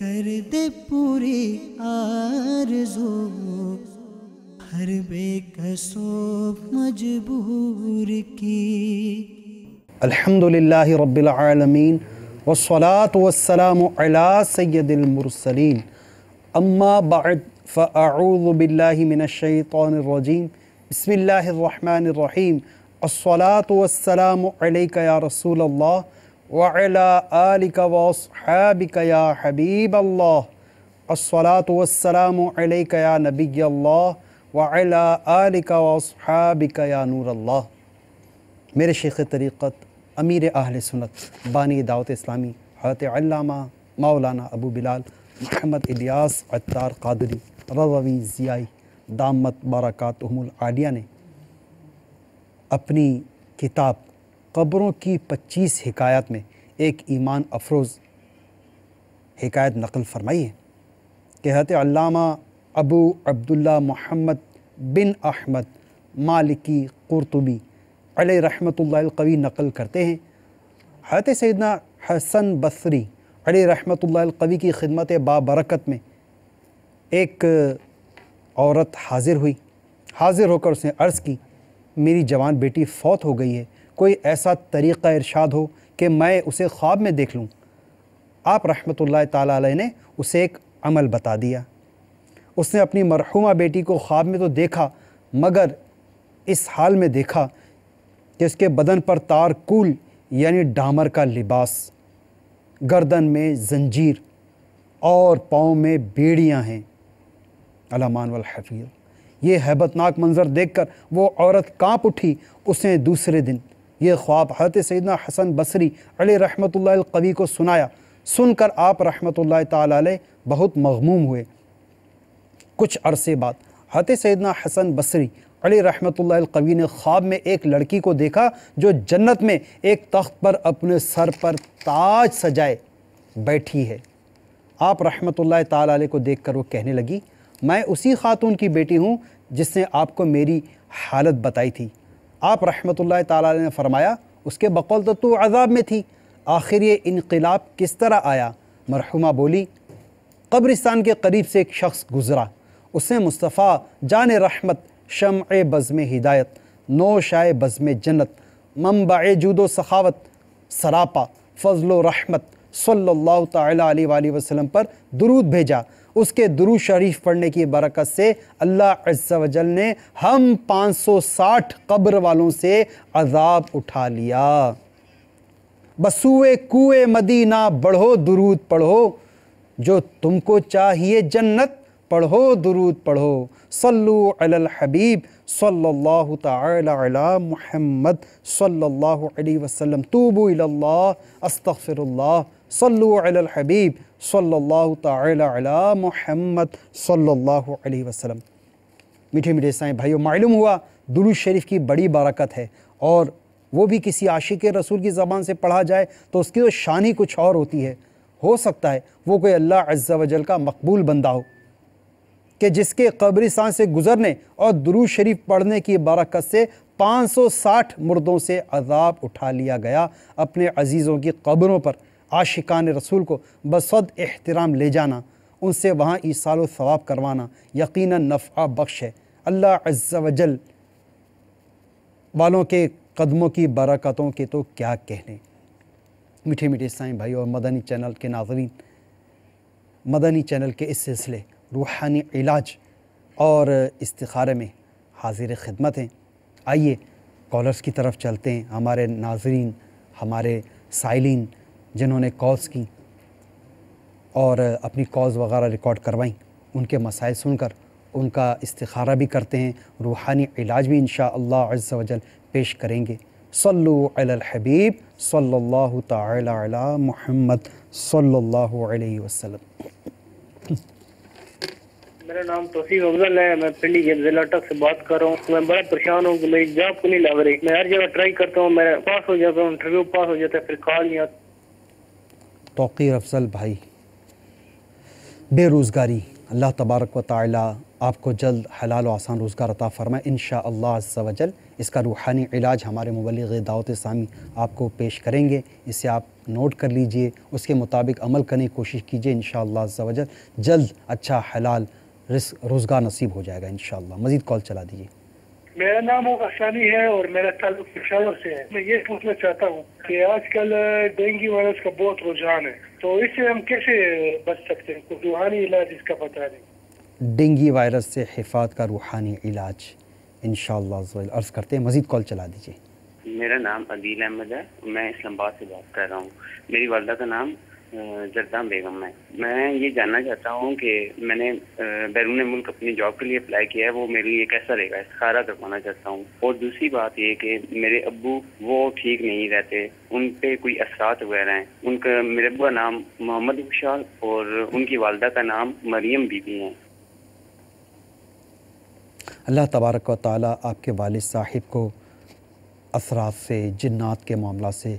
कर दे पूरी आरज़ू हर बेकसो मजबूर की अल्हम्दुलिल्लाह रब्बिल आलमीन वस्सलात वस्सलाम अला सय्यदिल मुरसलीन अम्मा बाद फ़अऊज़ु बिल्लाहि मिनश्शैतानिर रजीम बिस्मिल्लाहिर रहमानिर रहीम अस्सलातु वस्सलाम अलैका या रसूलल्लाह वाला हबीब अल्लाह अस्सलात वसलाम या नबी अल्लाह वाला नूर अल्लाह मेरे शेख तरीक़त अमीर आहल सुनत बानी दावत इस्लामी हरत अल्लामा मौलाना अबू बिलाल महमद इलियास अतार कादरी रवी ज़ियाई दामत बारकत आलिया ने अपनी किताब क़ब्रों की पच्चीस हकायत में एक ईमान अफरोज़ हकायत नकल फरमाई है कहते अल्लामा अबू अब्दुल्ला मोहम्मद बिन अहमद मालिकी कुरतबी अल रहमतल्लवी नकल करते हैं हत सदना हसन बसरी अल रहमतल्लवी की खिदमत बाबरकत में एक औरत हाजिर हुई हाजिर होकर उसने अर्ज़ की मेरी जवान बेटी फ़ौत हो गई है कोई ऐसा तरीक़ा इरशाद हो कि मैं उसे ख्वाब में देख लूँ आप रहमत ला ने उसे एक अमल बता दिया उसने अपनी मरहुमा बेटी को ख्वाब में तो देखा मगर इस हाल में देखा कि उसके बदन पर तार कूल यानी डामर का लिबास गर्दन में जंजीर और पाँव में बेड़ियाँ हैं अलामान वलहफ़ीर ये हैबतनाक मंज़र देखकर वो औरत कांप उठी उसने दूसरे दिन ये ख्वाब हजरत सैदना हसन बसरी अली रहमत कवी को सुनाया सुनकर आप रहमत ताल बहुत मगमूम हुए कुछ अरसे बाद हत सैदना हसन बसरी अली रहमत कवि ने ख्वाब में एक लड़की को देखा जो जन्नत में एक तख्त पर अपने सर पर ताज सजाए बैठी है आप रहमत ताल को देख कर वो कहने लगी मैं उसी खातून की बेटी हूँ जिसने आपको मेरी हालत बताई थी आप रहमत ला ने फरमाया उसके बकौल तो तू अजाब में थी आखिर ये इनकलाब किस तरह आया मरहुमा बोली कब्रिस्तान के करीब से एक शख्स गुज़रा उसने मुस्तफ़ा जान रहमत शम बज़म हिदायत नोशाए बज़म जन्नत मम्बा जुदो सखावत सरापा फजलो रहमत सल्ला तसलम पर दरूद भेजा उसके दुरू शरीफ पढ़ने की बरकत से अल्लाह अज्जल ने हम 560 कब्र वालों से अजाब उठा लिया बसुए कुए मदीना बढ़ो दुरूद पढ़ो जो तुमको चाहिए जन्नत पढ़ो दुरूद पढ़ो सल्लु अलल हबीब सल्लल्लाहु ताला अला मुहम्मद सल्लल्लाहु अलैहि वसल्लम तूबू इलल्लाह सल्लुबीब सल्ला तला महमद सल्ला वसलम मीठे मीठे साई भाइयों मालूम हुआ दुरु शरीफ की बड़ी बरकत है और वो भी किसी आशिक रसूल की ज़बान से पढ़ा जाए तो उसकी तो शान ही कुछ और होती है हो सकता है वो कोई अल्लाह अज्जा वजल का मकबूल बंदा हो कि जिसके कब्रिस्तान से गुज़रने और दुरू शरीफ पढ़ने की बरकत से 560 मुर्दों से अजाब उठा लिया गया अपने अजीज़ों की कब्रों पर आशिकान रसूल को बसद एहतराम ले जाना उनसे वहाँ ईसाल सवाब करवाना यकीन नफ़ा बख्श है अल्लाह वजल वालों के कदमों की बरकतों के तो क्या कहने मीठे मीठे साईं भाई और मदनी चैनल के नाजरीन मदनी चैनल के इस सिलसिले रूहानी इलाज और इस्तारे में हाजिर खिदमत हैं आइए कॉलर्स की तरफ चलते हैं हमारे नाजरीन हमारे साइलिन जिन्होंने कॉल्स की और अपनी कॉल्स वगैरह रिकॉर्ड करवाई उनके मसाइल सुनकर उनका इस्तारा भी करते हैं रूहानी इलाज भी इन शजल पेश करेंगे सल्लु सल्ला हबीब सल्लल्लाहु ताला अला सल्लल्लाहु अलैहि वसल्लम मेरा नाम तोसीफ अफजल है मैं पिंडी जिला टक से बात कर रहा हूँ मैं बड़ा परेशान हूँ कि मेरी जॉब को नहीं लग रही मैं हर जगह ट्राई करता हूँ मैं पास हो जाता हूँ इंटरव्यू पास हो जाता है फिर कॉल नहीं आता तोक़ी अफजल भाई बेरोज़गारी अल्लाह तबारक व ताली आपको जल्द हलाल आसान रोज़गार अता फ़रमाए इन शजल इसका रूहानी इलाज हमारे मुबलग दावत सामी आपको पेश करेंगे इसे आप नोट कर लीजिए उसके मुताबिक अमल करने की कोशिश कीजिए इन शजल जल्द अच्छा हलाल रोज़गार नसीब हो जाएगा इन मज़ीद कॉल चला दीजिए मेरा नाम अफसानी है और मेरा ताल्लुक पिशावर से है मैं ये पूछना चाहता हूँ कि आजकल डेंगू वायरस का बहुत रुझान है तो इससे हम कैसे बच सकते हैं कुछ रूहानी इलाज इसका बता दें डेंगी वायरस से हिफात का रूहानी इलाज इन अर्ज़ करते हैं मज़ीद कॉल चला दीजिए मेरा नाम अदील अहमद है मैं इस्लामाबाद से बात कर रहा हूँ मेरी वालदा का नाम जरदा बेगम है मैं ये जानना चाहता हूँ कि मैंने बैरून मुल्क अपनी जॉब के लिए अप्लाई किया है वो मेरे लिए कैसा रहेगा इसखारा करवाना चाहता हूँ और दूसरी बात ये कि मेरे अबू वो ठीक नहीं रहते उन पे कोई असरात वगैरह हैं उनका मेरे अबू का नाम मोहम्मद खुशाल और उनकी वालदा का नाम मरियम बीबी हैं अल्लाह तबारक व आपके वाल साहिब को असरात से जन्ात के मामला से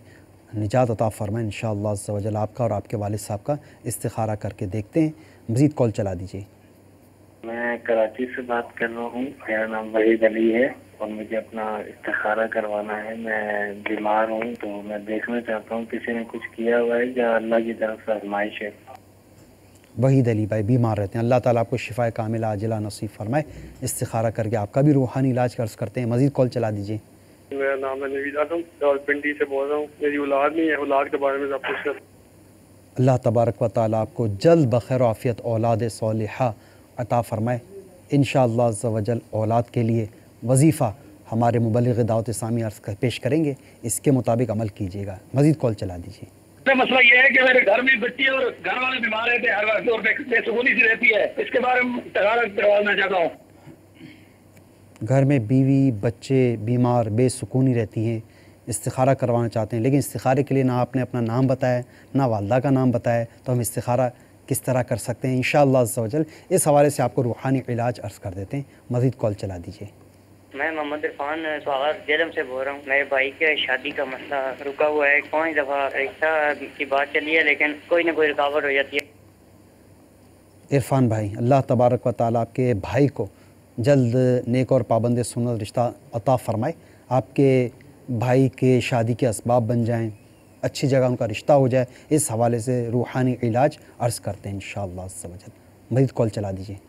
निजात अता फरमाए इन शजल आपका और आपके वाल साहब का इस्तारा करके देखते हैं मज़ीद कॉल चला दीजिए मैं कराची से बात कर रहा हूँ मेरा नाम वहीद अली है और मुझे अपना इस्तारा करवाना है मैं बीमार हूँ तो मैं देखना चाहता हूँ किसी ने कुछ किया हुआ है या अल्लाह की तरफ से आजमाइश है वहीद अली भाई बीमार रहते हैं अल्लाह ताला आपको शिफा कामिल आजिला नसीब फरमाए इस्तारा करके आपका भी रूहानी इलाज कर्ज करते हैं मज़ीद कॉल चला दीजिए मेरा नाम है नवीद आलम पिंडी से बोल रहा हूँ मेरी औलाद नहीं है औलाद के बारे में आप पूछ अल्लाह तबारक व ताली आपको जल्द बखैर आफियत औलाद सोलह अता फरमाए इन शजल औलाद के लिए वजीफ़ा हमारे मुबलग दावत इस्लामी अर्ज कर पेश करेंगे इसके मुताबिक अमल कीजिएगा मजीद कॉल चला दीजिए मसला ये है कि मेरे घर में बच्ची और घर वाले बीमार रहते हैं हर वक्त और बेसुकूनी सी रहती है इसके बारे में तगारा करवाना चाहता हूँ घर में बीवी बच्चे बीमार बेसकूनी रहती हैं इस्तारा करवाना चाहते हैं लेकिन इस्तारे के लिए ना आपने अपना नाम बताया ना वालदा का नाम बताया तो हम इस्तारा किस तरह कर सकते हैं इन शजल इस हवाले से आपको रूहानी इलाज अर्ज़ कर देते हैं मज़ीद कॉल चला दीजिए मैं मोहम्मद इरफान स्वागत जेलम से बोल रहा हूँ मेरे भाई के शादी का मसला रुका हुआ है पाँच दफ़ा रिश्ता की बात चली है लेकिन कोई ना कोई रुकावट हो जाती है इरफान भाई अल्लाह तबारक व ताली आपके भाई को जल्द नेक और पाबंद सुनत रिश्ता अता फ़रमाए आपके भाई के शादी के इसबाब बन जाएँ अच्छी जगह उनका रिश्ता हो जाए इस हवाले से रूहानी इलाज अर्ज़ करते हैं इन शाला मजीद कॉल चला दीजिए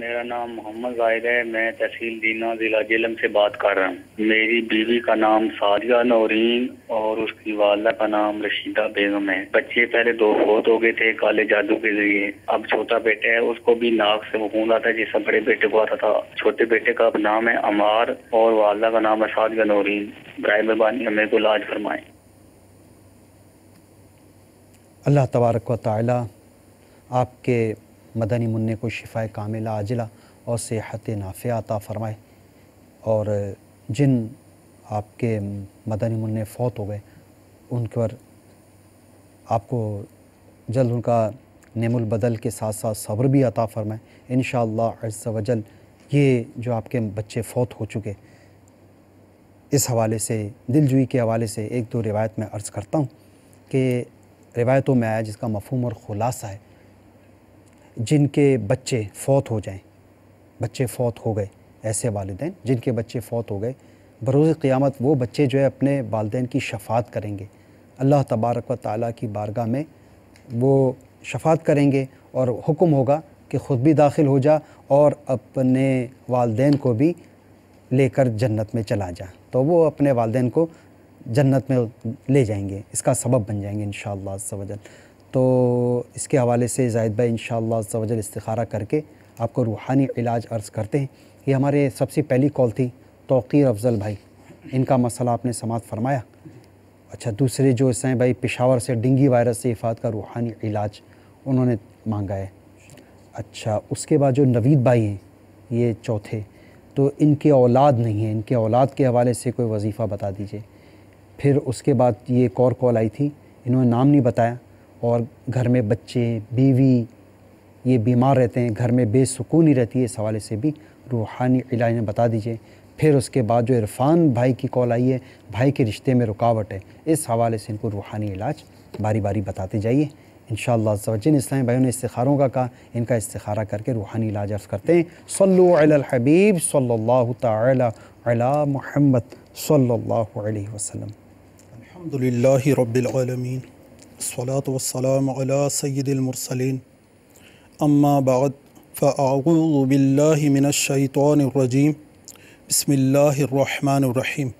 मेरा नाम मोहम्मद जाहिर है मैं तहसील दीना जिला जेलम से बात कर रहा हूँ मेरी बीवी का नाम साजिया नौरीन और उसकी वालदा का नाम रशीदा बेगम है बच्चे पहले दो फोत हो गए थे काले जादू के जरिए अब छोटा बेटा है उसको भी नाक से वकून आता है जैसा बड़े बेटे को आता था छोटे बेटे का अब नाम है अमार और वालदा का नाम है साजिया नौरीन बर मेहरबानी हमें को लाज फरमाए अल्लाह तबारक व आपके मदनी मुन्ने को शिफाए कामिला आजिला और सेहत नाफ़ अता फ़रमाए और जिन आपके मदनी मुन्ने फ़ौत हो गए उनके पर आपको जल्द उनका बदल के साथ साथ सब्र भी अता फ़रमाए इन शजल ये जो आपके बच्चे फ़ौत हो चुके इस हवाले से दिलजुई के हवाले से एक दो रिवायत मैं अर्ज़ करता हूँ कि रिवायतों में आया जिसका मफहम और ख़ुलासा है जिनके बच्चे फौत हो जाएं बच्चे फौत हो गए ऐसे वालदे जिनके बच्चे फौत हो गए बरोज़ क़ियामत वो बच्चे जो है अपने वालदे की शफात करेंगे अल्लाह तबारक व ताली की बारगाह में वो शफात करेंगे और हुक्म होगा कि ख़ुद भी दाखिल हो जा और अपने वालदेन को भी लेकर जन्नत में चला जा तो वो अपने वालदे को जन्नत में ले जाएंगे इसका सबब बन जाएंगे इन शाह तो इसके हवाले से जाहिद भाई इन शजल इस्तारा करके आपको रूहानी इलाज अर्ज़ करते हैं ये हमारे सबसे पहली कॉल थी तोर अफजल भाई इनका मसला आपने समात फरमाया अच्छा दूसरे जो इस भाई पिशावर से डेंगी वायरस से इफात का रूहानी इलाज उन्होंने मांगा है अच्छा उसके बाद जो नवीद भाई हैं ये चौथे तो इनके औलाद नहीं है इनके औलाद के हवाले से कोई वजीफ़ा बता दीजिए फिर उसके बाद ये एक और कॉल आई थी इन्होंने नाम नहीं बताया और घर में बच्चे बीवी ये बीमार रहते हैं घर में बेसकूनी रहती है इस हवाले से भी रूहानी इलाज में बता दीजिए फिर उसके बाद जो इरफान भाई की कॉल आई है भाई के रिश्ते में रुकावट है इस हवाले से इनको रूहानी इलाज बारी बारी बताते जाइए इन शिन इस्लाम भाइयों ने इस्तारों का कहा इनका इस्तारा करके रूहानी इलाज अर्ज़ करते हैं सल्लबीब सल्ला हबीब सल्ला वसलम अला सलात वसलाम सैदमरसलिन अम्मा बाद फ़ाबिल्लामिनशैतरजीम बसमीम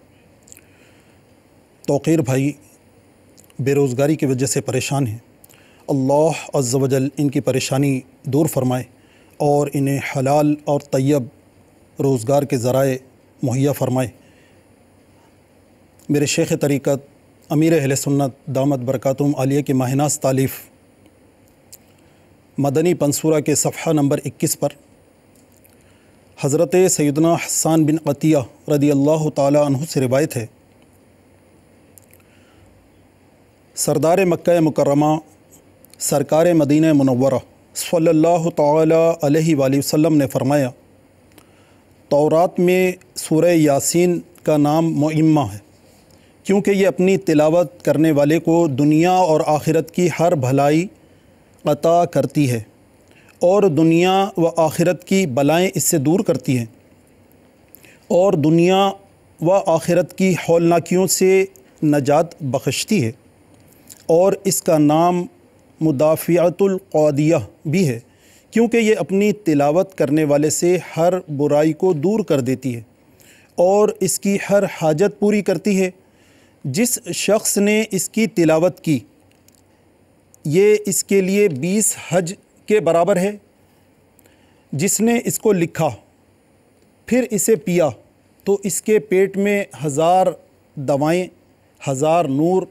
तोक़ीर भाई बेरोज़गारी की वजह से परेशान हैं अल्लाह अज्जवजल इनकी परेशानी दूर फरमाए और इन्हें हलाल और तयब रोज़गार के ज़राए मुहैया फ़रमाए मेरे शेख तरीक़त अमीर अहल सुन्नत दामद बरक़ातम आलिया की माहनास तालीफ़ मदनी पंसूरा के सफ़ा नंबर इक्कीस पर हज़रत सैदना हसान बिन अतिया रदी अल्लाह तह से रिवायत है सरदार मक् मुकरमा सरकार मदीन मनवरा सल्ला वसम ने फ़रमाया तौरात में सूर यासीन का नाम मुइम्मा है क्योंकि ये अपनी तिलावत करने वाले को दुनिया और आखिरत की हर भलाई अता करती है और दुनिया व आखिरत की बलाएं इससे दूर करती हैं और दुनिया व आखिरत की हौलनाकियों से नजात बख्शती है और इसका नाम मुदाफ़ियातुल्कौदिया भी है क्योंकि ये अपनी तिलावत करने वाले से हर बुराई को दूर कर देती है और इसकी हर हाजत पूरी करती है जिस शख्स ने इसकी तिलावत की ये इसके लिए बीस हज के बराबर है जिसने इसको लिखा फिर इसे पिया तो इसके पेट में हज़ार दवाएं, हज़ार नूर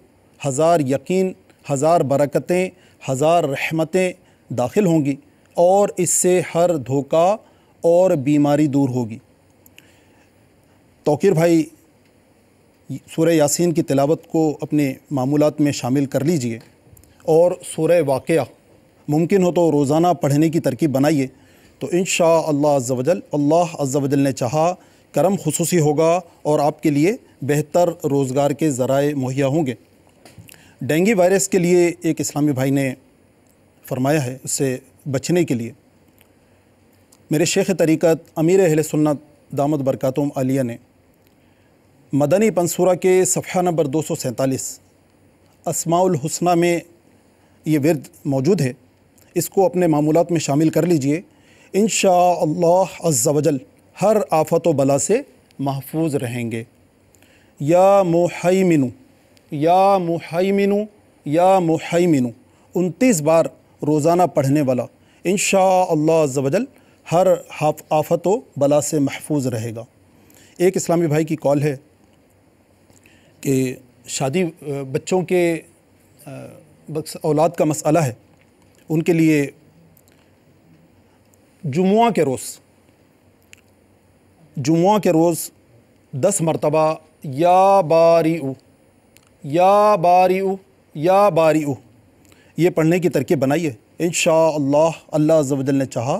हज़ार यकीन हज़ार बरकतें हज़ार रहमतें दाखिल होंगी और इससे हर धोखा और बीमारी दूर होगी तोकिर भाई सूर्य यासीन की तिलावत को अपने मामूलत में शामिल कर लीजिए और सूर्य वाक़ मुमकिन हो तो रोज़ाना पढ़ने की तरकीब बनाइए तो इन शजल अल्लाह अज्जवजल ने चाहा करम खसूसी होगा और आपके लिए बेहतर रोज़गार के ज़राए मुहैया होंगे डेंगी वायरस के लिए एक इस्लामी भाई ने फरमाया है उससे बचने के लिए मेरे शेख तरीक़त अमीर अहल सुन्नत दामद बरक़ातम आलिया ने मदनी पंसूरा के सफ़ा नंबर दो सौ सैंतालीस असमाउल हसना में ये वर्द मौजूद है इसको अपने मामूल में शामिल कर लीजिए इन शज़ल हर आफत बला से महफूज रहेंगे या मिनु या मिनु या मोहई मिनु उनतीस बार रोज़ाना पढ़ने वाला इन शज़ल हर आफत बला से महफूज रहेगा एक इस्लामी भाई की कॉल है कि शादी बच्चों के औलाद का मसला है उनके लिए जुमुआ के रोज़ जुमुआ के रोज़ दस मरतबा या बारी उ या बारी उ या बारी उ ये पढ़ने की तरकीब बनाइए इन अल्लाह अजल ने चाहा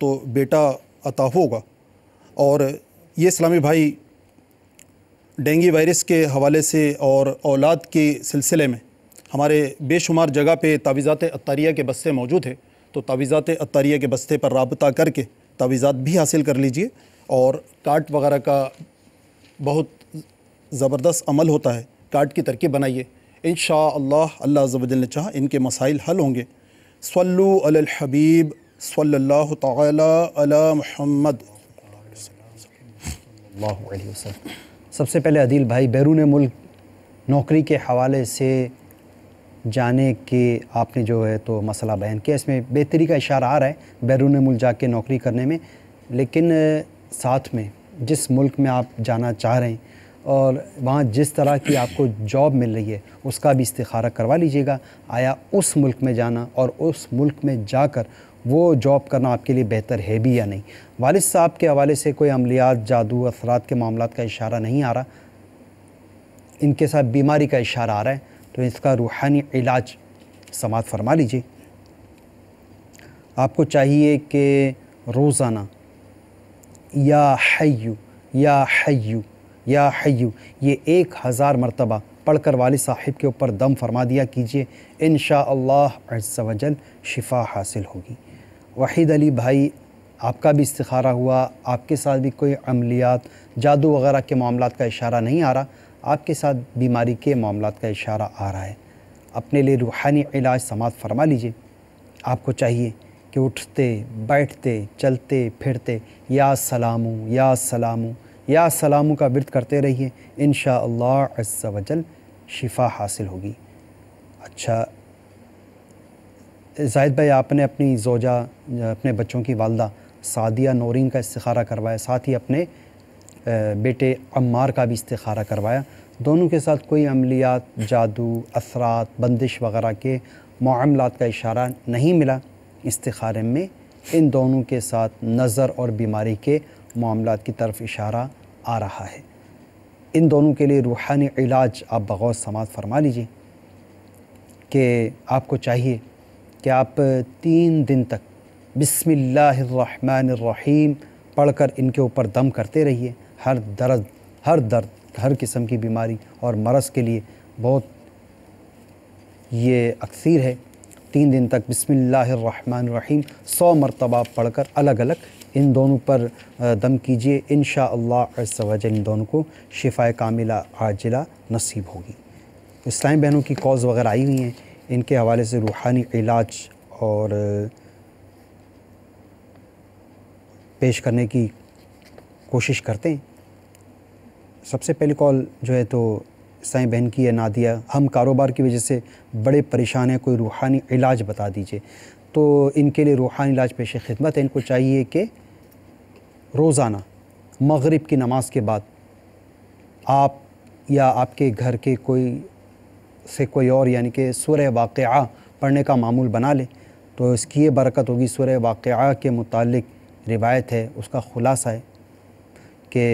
तो बेटा अता होगा और ये इस्लामी भाई डेंगी वायरस के हवाले से और औलाद के सिलसिले में हमारे बेशुमार जगह पे तावीज़ात अतारिया के बस्ते मौजूद है तो तावीज़ात अतारिया के बस्ते पर रबता करके तावीज़ात भी हासिल कर लीजिए और काट वगैरह का बहुत ज़बरदस्त अमल होता है काट की तरकीब बनाइए इन अल्लाह जबल ने चाह इनके मसाइल हल होंगे सल्लु हबीब सल्ला तला महमद सबसे पहले अदील भाई बैरून मुल्क नौकरी के हवाले से जाने के आपने जो है तो मसला बयान किया इसमें बेहतरी का इशारा आ रहा है बैरून मुल्क जा के नौकरी करने में लेकिन साथ में जिस मुल्क में आप जाना चाह रहे हैं और वहाँ जिस तरह की आपको जॉब मिल रही है उसका भी इस्तारा करवा लीजिएगा आया उस मुल्क में जाना और उस मुल्क में जाकर वो जॉब करना आपके लिए बेहतर है भी या नहीं वालिद साहब के हवाले से कोई अमलियात जादू असरात के मामला का इशारा नहीं आ रहा इनके साथ बीमारी का इशारा आ रहा है तो इसका रूहानी इलाज समात फरमा लीजिए आपको चाहिए कि रोज़ाना या हयू या हयू या हयू ये एक हज़ार मरतबा पढ़ कर वाले साहिब के ऊपर दम फरमा दिया कीजिए इन शाह शिफा हासिल होगी वहीद अली भाई आपका भी इस्तारा हुआ आपके साथ भी कोई अमलियात जादू वगैरह के मामला का इशारा नहीं आ रहा आपके साथ बीमारी के मामला का इशारा आ रहा है अपने लिए रूहानी इलाज समाज फरमा लीजिए आपको चाहिए कि उठते बैठते चलते फिरते या सलामू या सलामू या सलामू का वर्द करते रहिए इन शजल शिफा हासिल होगी अच्छा जाहिद भाई आपने अपनी जोजा अपने बच्चों की वालदा सादिया नौरीन का इस्तारा करवाया साथ ही अपने बेटे अम्मार का भी इस्तारा करवाया दोनों के साथ कोई अमलियात जादू असरात बंदिश वगैरह के मामलात का इशारा नहीं मिला इस्तारे में इन दोनों के साथ नज़र और बीमारी के मामला की तरफ इशारा आ रहा है इन दोनों के लिए रूहानी इलाज आप बगौर समात फरमा लीजिए कि आपको चाहिए कि आप तीन दिन तक बिसमीम पढ़कर इनके ऊपर दम करते रहिए हर दर्द हर दर्द हर किस्म की बीमारी और मरस के लिए बहुत ये अक्सर है तीन दिन तक बिसमीम सौ मरतबा पढ़कर अलग अलग इन दोनों पर दम कीजिए इन शजल इन दोनों को शिफा कामिला आजिला नसीब होगी इस्लाम बहनों की कॉज़ वगैरह आई हुई हैं इनके हवाले से रूहानी इलाज और पेश करने की कोशिश करते हैं सबसे पहली कॉल जो है तो साई बहन की है नादिया हम कारोबार की वजह से बड़े परेशान हैं कोई रूहानी इलाज बता दीजिए तो इनके लिए रूहानी इलाज पेश खिदमत है इनको चाहिए कि रोज़ाना मगरिब की नमाज के बाद आप या आपके घर के कोई से कोई और यानी कि सुर वाक़ पढ़ने का मामूल बना ले तो इसकी ये बरकत होगी सुर वाक़ के मुतालिक रिवायत है उसका ख़ुलासा है कि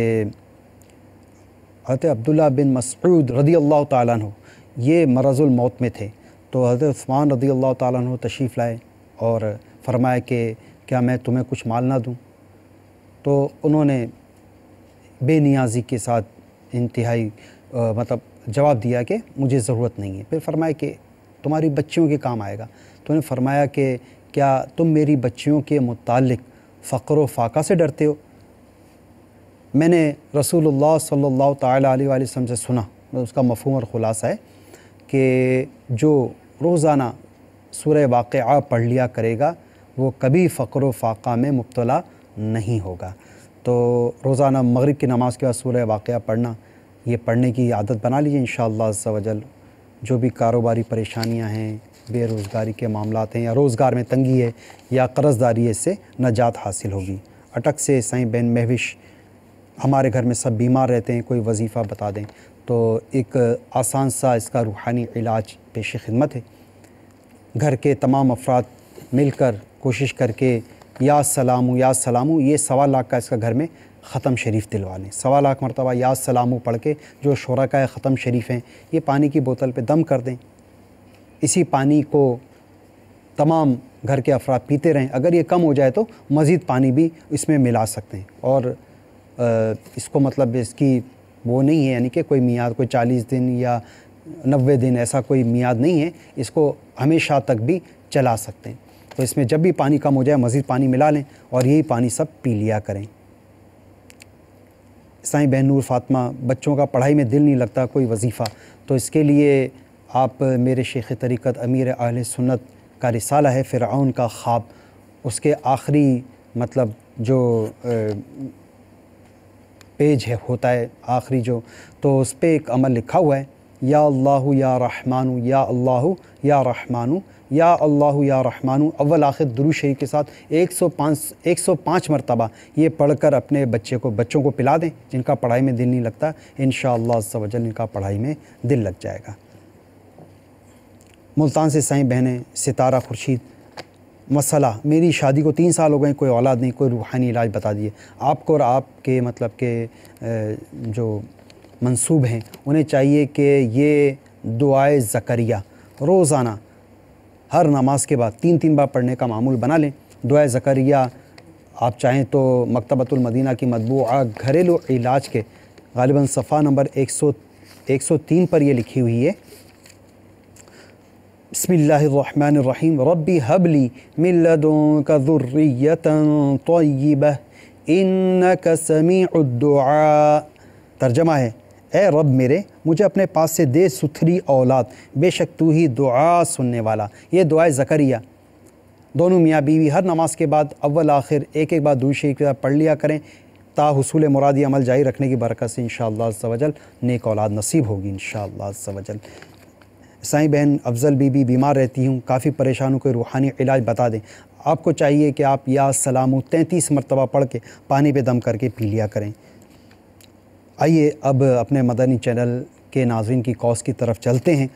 हज़रत अब्दुल्ला बिन मसूद रदी अल्लाह हो ये मरजुलमौत में थे तो हज़रत उस्मान रदी अल्लाह तु तशीफ लाए और फरमाया कि क्या मैं तुम्हें कुछ माल ना दूँ तो उन्होंने बेनियाजी के साथ इंतहाई मतलब जवाब दिया कि मुझे ज़रूरत नहीं है फिर फरमाया कि तुम्हारी बच्चियों के काम आएगा तो उन्हें फरमाया कि क्या तुम मेरी बच्चियों के मुतालिक फ़क्र व फाका से डरते हो मैंने रसूलुल्लाह सल्लल्लाहु अलैहि वसल्लम से सुना मतलब उसका मफहम और ख़ुलासा है कि जो रोज़ाना सूर्य वाक़ पढ़ लिया करेगा वो कभी फ़क्र फ़ाका में मुबतला नहीं होगा तो रोज़ाना मगरिब की नमाज़ के बाद सूर्य वाक़ पढ़ना ये पढ़ने की आदत बना लीजिए इन शजल जो भी कारोबारी परेशानियाँ हैं बेरोज़गारी के मामला हैं या रोज़गार में तंगी है या कर्जदारी इससे नजात हासिल होगी अटक से सही बहन महविश हमारे घर में सब बीमार रहते हैं कोई वजीफ़ा बता दें तो एक आसान सा इसका रूहानी इलाज पेश खिदमत है घर के तमाम अफराद मिलकर कोशिश करके या सलामू या सलामू ये सवा लाख का इसका घर में ख़त्म शरीफ दिलवा लें सवा लाख मरतबा याद सलामों पढ़ के जो का ख़त्म शरीफ हैं ये पानी की बोतल पर दम कर दें इसी पानी को तमाम घर के अफराद पीते रहें अगर ये कम हो जाए तो मज़ीद पानी भी इसमें मिला सकते हैं और इसको मतलब इसकी वो नहीं है यानी कि कोई मियाद कोई चालीस दिन या नबे दिन ऐसा कोई मियाद नहीं है इसको हमेशा तक भी चला सकते हैं तो इसमें जब भी पानी कम हो जाए मज़ीद पानी मिला लें और यही पानी सब पी लिया करें साई बहनूर फातमा बच्चों का पढ़ाई में दिल नहीं लगता कोई वजीफ़ा तो इसके लिए आप मेरे शेख तरीक़त अमीर आल सुन्नत का रिसाला है फ़िरआन का ख्वाब उसके आखिरी मतलब जो पेज है होता है आखिरी जो तो उस पर एक अमल लिखा हुआ है या अल्लाह या रहमानु या अल्लाह या रहमानु या अल्लाह या रहमान अव्वल आखिर दुरू शरीफ के साथ 105 105 मरतबा ये पढ़कर अपने बच्चे को बच्चों को पिला दें जिनका पढ़ाई में दिल नहीं लगता इन शजल इनका पढ़ाई में दिल लग जाएगा मुल्तान से साईं बहनें सितारा खुर्शीद मसला मेरी शादी को तीन साल हो गए कोई औलाद नहीं कोई रूहानी इलाज बता दिए आपको और आपके मतलब के जो मंसूब हैं उन्हें चाहिए कि ये दुआए ज़करिया रोज़ाना हर नमाज के बाद तीन तीन बार पढ़ने का मामूल बना लें दुआ ज़करिया आप चाहें तो मकतबतुलमदीना की मदबू घरेलू इलाज के गालिबा सफ़ा नंबर एक सौ एक सौ तीन पर यह लिखी हुई है बसमिल्लाम रबी हबली मिल्लदों का इन कसमी समी तर्जमा है ए रब मेरे मुझे अपने पास से दे सुथरी औलाद बेशक तू ही दुआ सुनने वाला ये दुआ ज़करिया दोनों मियाँ बीवी हर नमाज के बाद अव्वल आखिर एक एक बार दूसरी की पढ़ लिया करें ता हसूल मुरादी अमल जारी रखने की बरकत से इन शवजल नेक औलाद नसीब होगी इन शवजल साई बहन अफजल बीबी बीमार रहती हूँ काफ़ी परेशान हूँ कोई रूहानी इलाज बता दें आपको चाहिए कि आप या सलामू तैंतीस मरतबा पढ़ के पानी पे दम करके पी लिया करें आइए अब अपने मदनी चैनल के नाजिन की कॉज की तरफ चलते हैं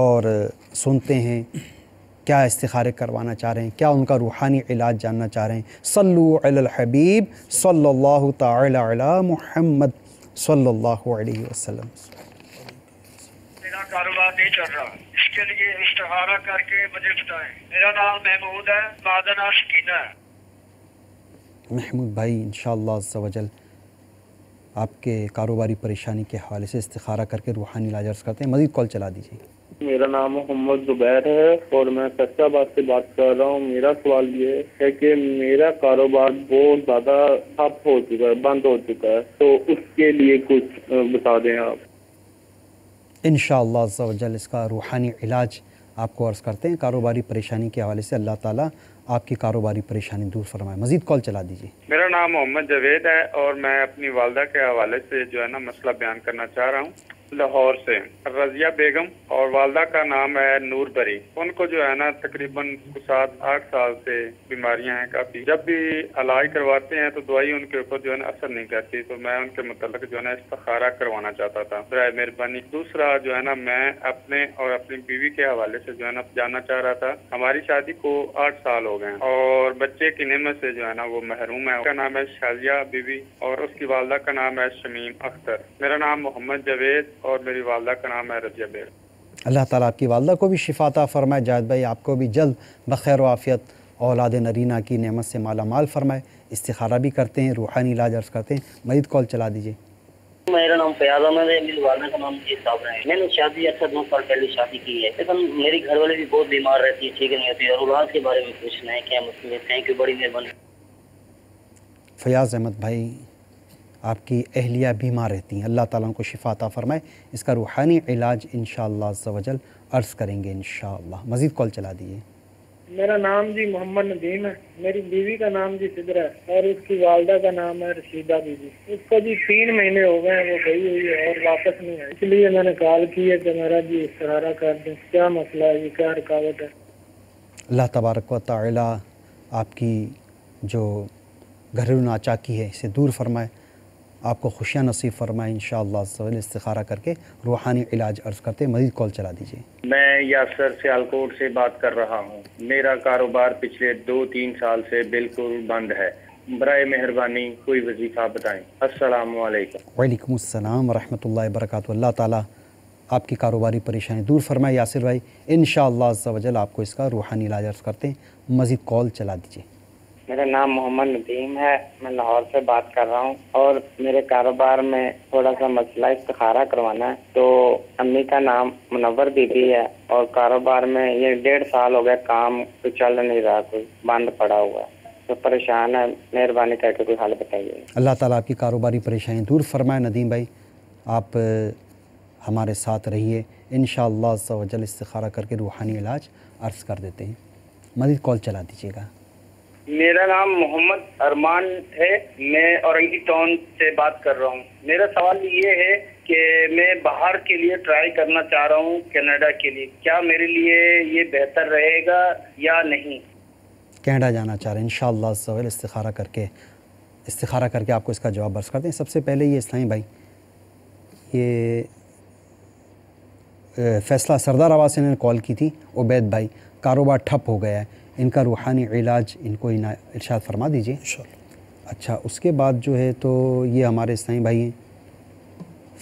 और सुनते हैं क्या इस्तारे करवाना चाह रहे हैं क्या उनका रूहानी इलाज जानना चाह रहे हैं सल्लु हबीब सल्लल्लाहु कारोबार नहीं चल रहा इसके लिए इस्तारा करके मुझे बताएं मेरा नाम महमूद है मादना शकीना है महमूद भाई इन शजल आपके कारोबारी परेशानी के हवाले से इस्तारा करके रूहानी इलाज अर्ज करते हैं मजीद कॉल चला दीजिए मेरा नाम मोहम्मद जुबैर है और मैं सच्चाबाद से बात कर रहा हूँ मेरा सवाल ये है कि मेरा कारोबार बहुत ज़्यादा ठप हो चुका है बंद हो चुका है तो उसके लिए कुछ बता दें आप इन शाह इसका रूहानी इलाज आपको अर्ज़ करते हैं कारोबारी परेशानी के हवाले से अल्लाह ताला आपकी कारोबारी परेशानी दूर फरमाए मजीद कॉल चला दीजिए मेरा नाम मोहम्मद जावेद है और मैं अपनी वालदा के हवाले से जो है ना मसला बयान करना चाह रहा हूँ लाहौर से रजिया बेगम और वालदा का नाम है नूर बरी उनको जो है ना तकरीबन सात आठ साल से बीमारियां हैं काफी जब भी इलाज करवाते हैं तो दवाई उनके ऊपर जो है ना असर नहीं करती तो मैं उनके मतलब जो है ना इस्तारा करवाना चाहता था बर मेहरबानी दूसरा जो है ना मैं अपने और अपनी बीवी के हवाले से जो है ना जानना चाह रहा था हमारी शादी को आठ साल हो गए और बच्चे की निमत से जो है ना वो महरूम है उसका नाम है शाजिया बीवी और उसकी वालदा का नाम है शमीम अख्तर मेरा नाम मोहम्मद जावेद और मेरी वालदा का नाम है रजिया बेर अल्लाह ताला आपकी वालदा को भी शिफाता फरमाए जायद भाई आपको भी जल्द बखैर वाफ़ियत औलाद नरीना की नेमत से माला माल फरमाए इस्तारा भी करते हैं रूहानी इलाज अर्ज करते हैं मरीज कॉल चला दीजिए मेरा नाम फयाज अहमद है मेरी वालदा का नाम जी साहब है मैंने शादी अच्छा दो साल पहले शादी की है लेकिन मेरे घर वाले भी बहुत बीमार रहती है ठीक नहीं होती और औलाद के बारे में पूछना है क्या मुसीबत थैंक यू बड़ी मेहरबानी फयाज अहमद भाई आपकी अहलिया बीमार रहती हैं अल्लाह ताला उनको अता फरमाए इसका रूहानी इलाज इन शजल अर्ज़ करेंगे इन मज़ीद कॉल चला दीजिए मेरा नाम जी मोहम्मद नदीम है मेरी बीवी का नाम जी सिद्र है और उसकी वालदा का नाम है रशीदा बीबी उसको जी तीन महीने हो गए हैं वो गई हुई है और वापस नहीं आई इसलिए मैंने कॉल की है कि मेरा जी सहारा कर दें क्या मसला है ये क्या रुकावट है अल्लाह तबारक व आपकी जो घरेलू नाचाकी है इसे दूर फरमाए आपको खुशियाँ नसीब फरमाए इन शाखारा करके रूहानी इलाज अर्ज करते मजीद कॉल चला दीजिए मैं यासर सियालकोट से बात कर रहा हूँ मेरा कारोबार पिछले दो तीन साल से बिल्कुल बंद है बर मेहरबानी कोई वजीफ़ा बताएं वालेकुम असलम वरहमल वर्क आपकी कारोबारी परेशानी दूर फरमाए यासिर भाई इन वजल आपको इसका रूहानी इलाज अर्ज करते हैं मज़ीद कॉल चला दीजिए मेरा नाम मोहम्मद नदीम है मैं लाहौर से बात कर रहा हूँ और मेरे कारोबार में थोड़ा सा मसला इस्तारा करवाना है तो अम्मी का नाम मुनवर बीबी है और कारोबार में ये डेढ़ साल हो गया काम तो चल नहीं रहा कोई बंद पड़ा हुआ है तो परेशान है मेहरबानी करके कोई हाल बताइए अल्लाह ताला आपकी कारोबारी परेशानी दूर फरमाए नदीम भाई आप हमारे साथ रहिए इन जल इस्तारा करके रूहानी इलाज अर्ज़ कर देते हैं मजीद कॉल चला दीजिएगा मेरा नाम मोहम्मद अरमान है मैं औरंगी टाउन से बात कर रहा हूँ मेरा सवाल ये है कि मैं बाहर के लिए ट्राई करना चाह रहा हूँ कनाडा के लिए क्या मेरे लिए ये बेहतर रहेगा या नहीं कनाडा जाना चाह रहे हैं इन इस्तारा करके इस्तारा करके आपको इसका जवाब बर्स करते हैं सबसे पहले ये इस्लाई भाई ये फैसला सरदार आवास ने कॉल की थी उबैद भाई कारोबार ठप हो गया है इनका रूहानी इलाज इनको इर्शाद फरमा दीजिए अच्छा उसके बाद जो है तो ये हमारे साई भाई हैं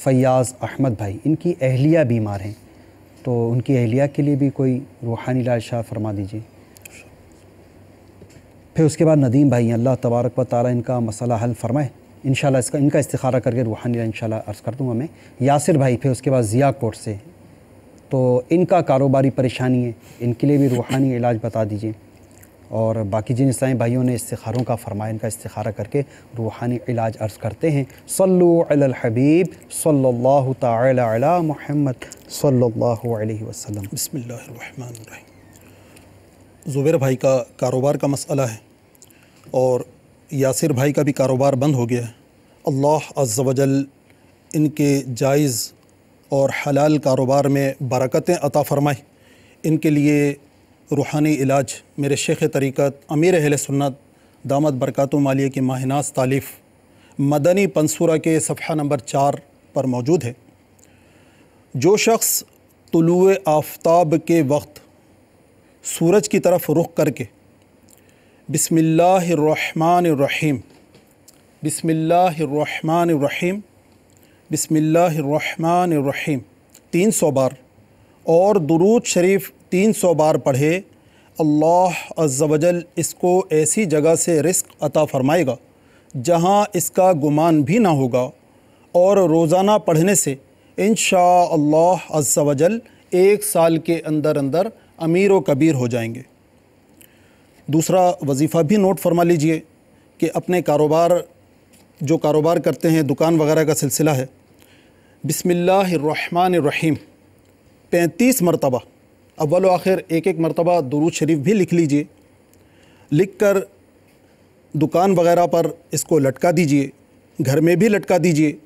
फयाज़ अहमद भाई इनकी अहलिया बीमार हैं तो उनकी अहलिया के लिए भी कोई रूहानी इलाज शाह फरमा दीजिए फिर उसके बाद नदीम भाई अल्लाह तबारक व ताली इनका मसला हल फरमाए इन इसका इनका इस्तारा करके रूहानी इलाज इन अर्ज़ कर दूँगा मैं यासिर भाई फिर उसके बाद ज़िया कोट से तो इनका कारोबारी परेशानी है इनके लिए भी रूहानी इलाज बता दीजिए और बाकी जिन ईसाई भाइयों ने इस्तारों का फरमाया इनका इस्तारा करके रूहानी इलाज अर्ज़ करते हैं सल्लुल हबीब सल्लल्लाहु ताला अला मुहम्मद सल्लल्लाहु अलैहि वसल्लम बिस्मिल्लाहिर्रहमानिर्रहीम ज़ुबैर भाई का कारोबार का मसला है और यासिर भाई का भी कारोबार बंद हो गया है अल्लाह अज्जवजल इनके जायज़ और हलाल कारोबार में बरकतें अता फ़रमाएँ इनके लिए रूहानी इलाज मेरे शेख तरीक़त अमीर अहल सुन्नत दामद बरकत मालिया की माहनास तालीफ़ मदनी पंसूरा के सफ़ा नंबर चार पर मौजूद है जो शख्स तुलु आफ्ताब के वक्त सूरज की तरफ रुख करके बसमिल्लर रहीम रहीम बिसमीम तीन सौ बार और दरूद शरीफ तीन सौ बार पढ़े अल्लाह अज्जवजल इसको ऐसी जगह से रिस्क अता फ़रमाएगा जहाँ इसका गुमान भी ना होगा और रोज़ाना पढ़ने से इन अल्लाह एक साल के अंदर अंदर अमीर व कबीर हो जाएंगे दूसरा वजीफ़ा भी नोट फरमा लीजिए कि अपने कारोबार जो कारोबार करते हैं दुकान वगैरह का सिलसिला है बसमीम पैंतीस मरतबा अव्वल आखिर एक एक मरतबा दरूद शरीफ भी लिख लीजिए लिख कर दुकान वगैरह पर इसको लटका दीजिए घर में भी लटका दीजिए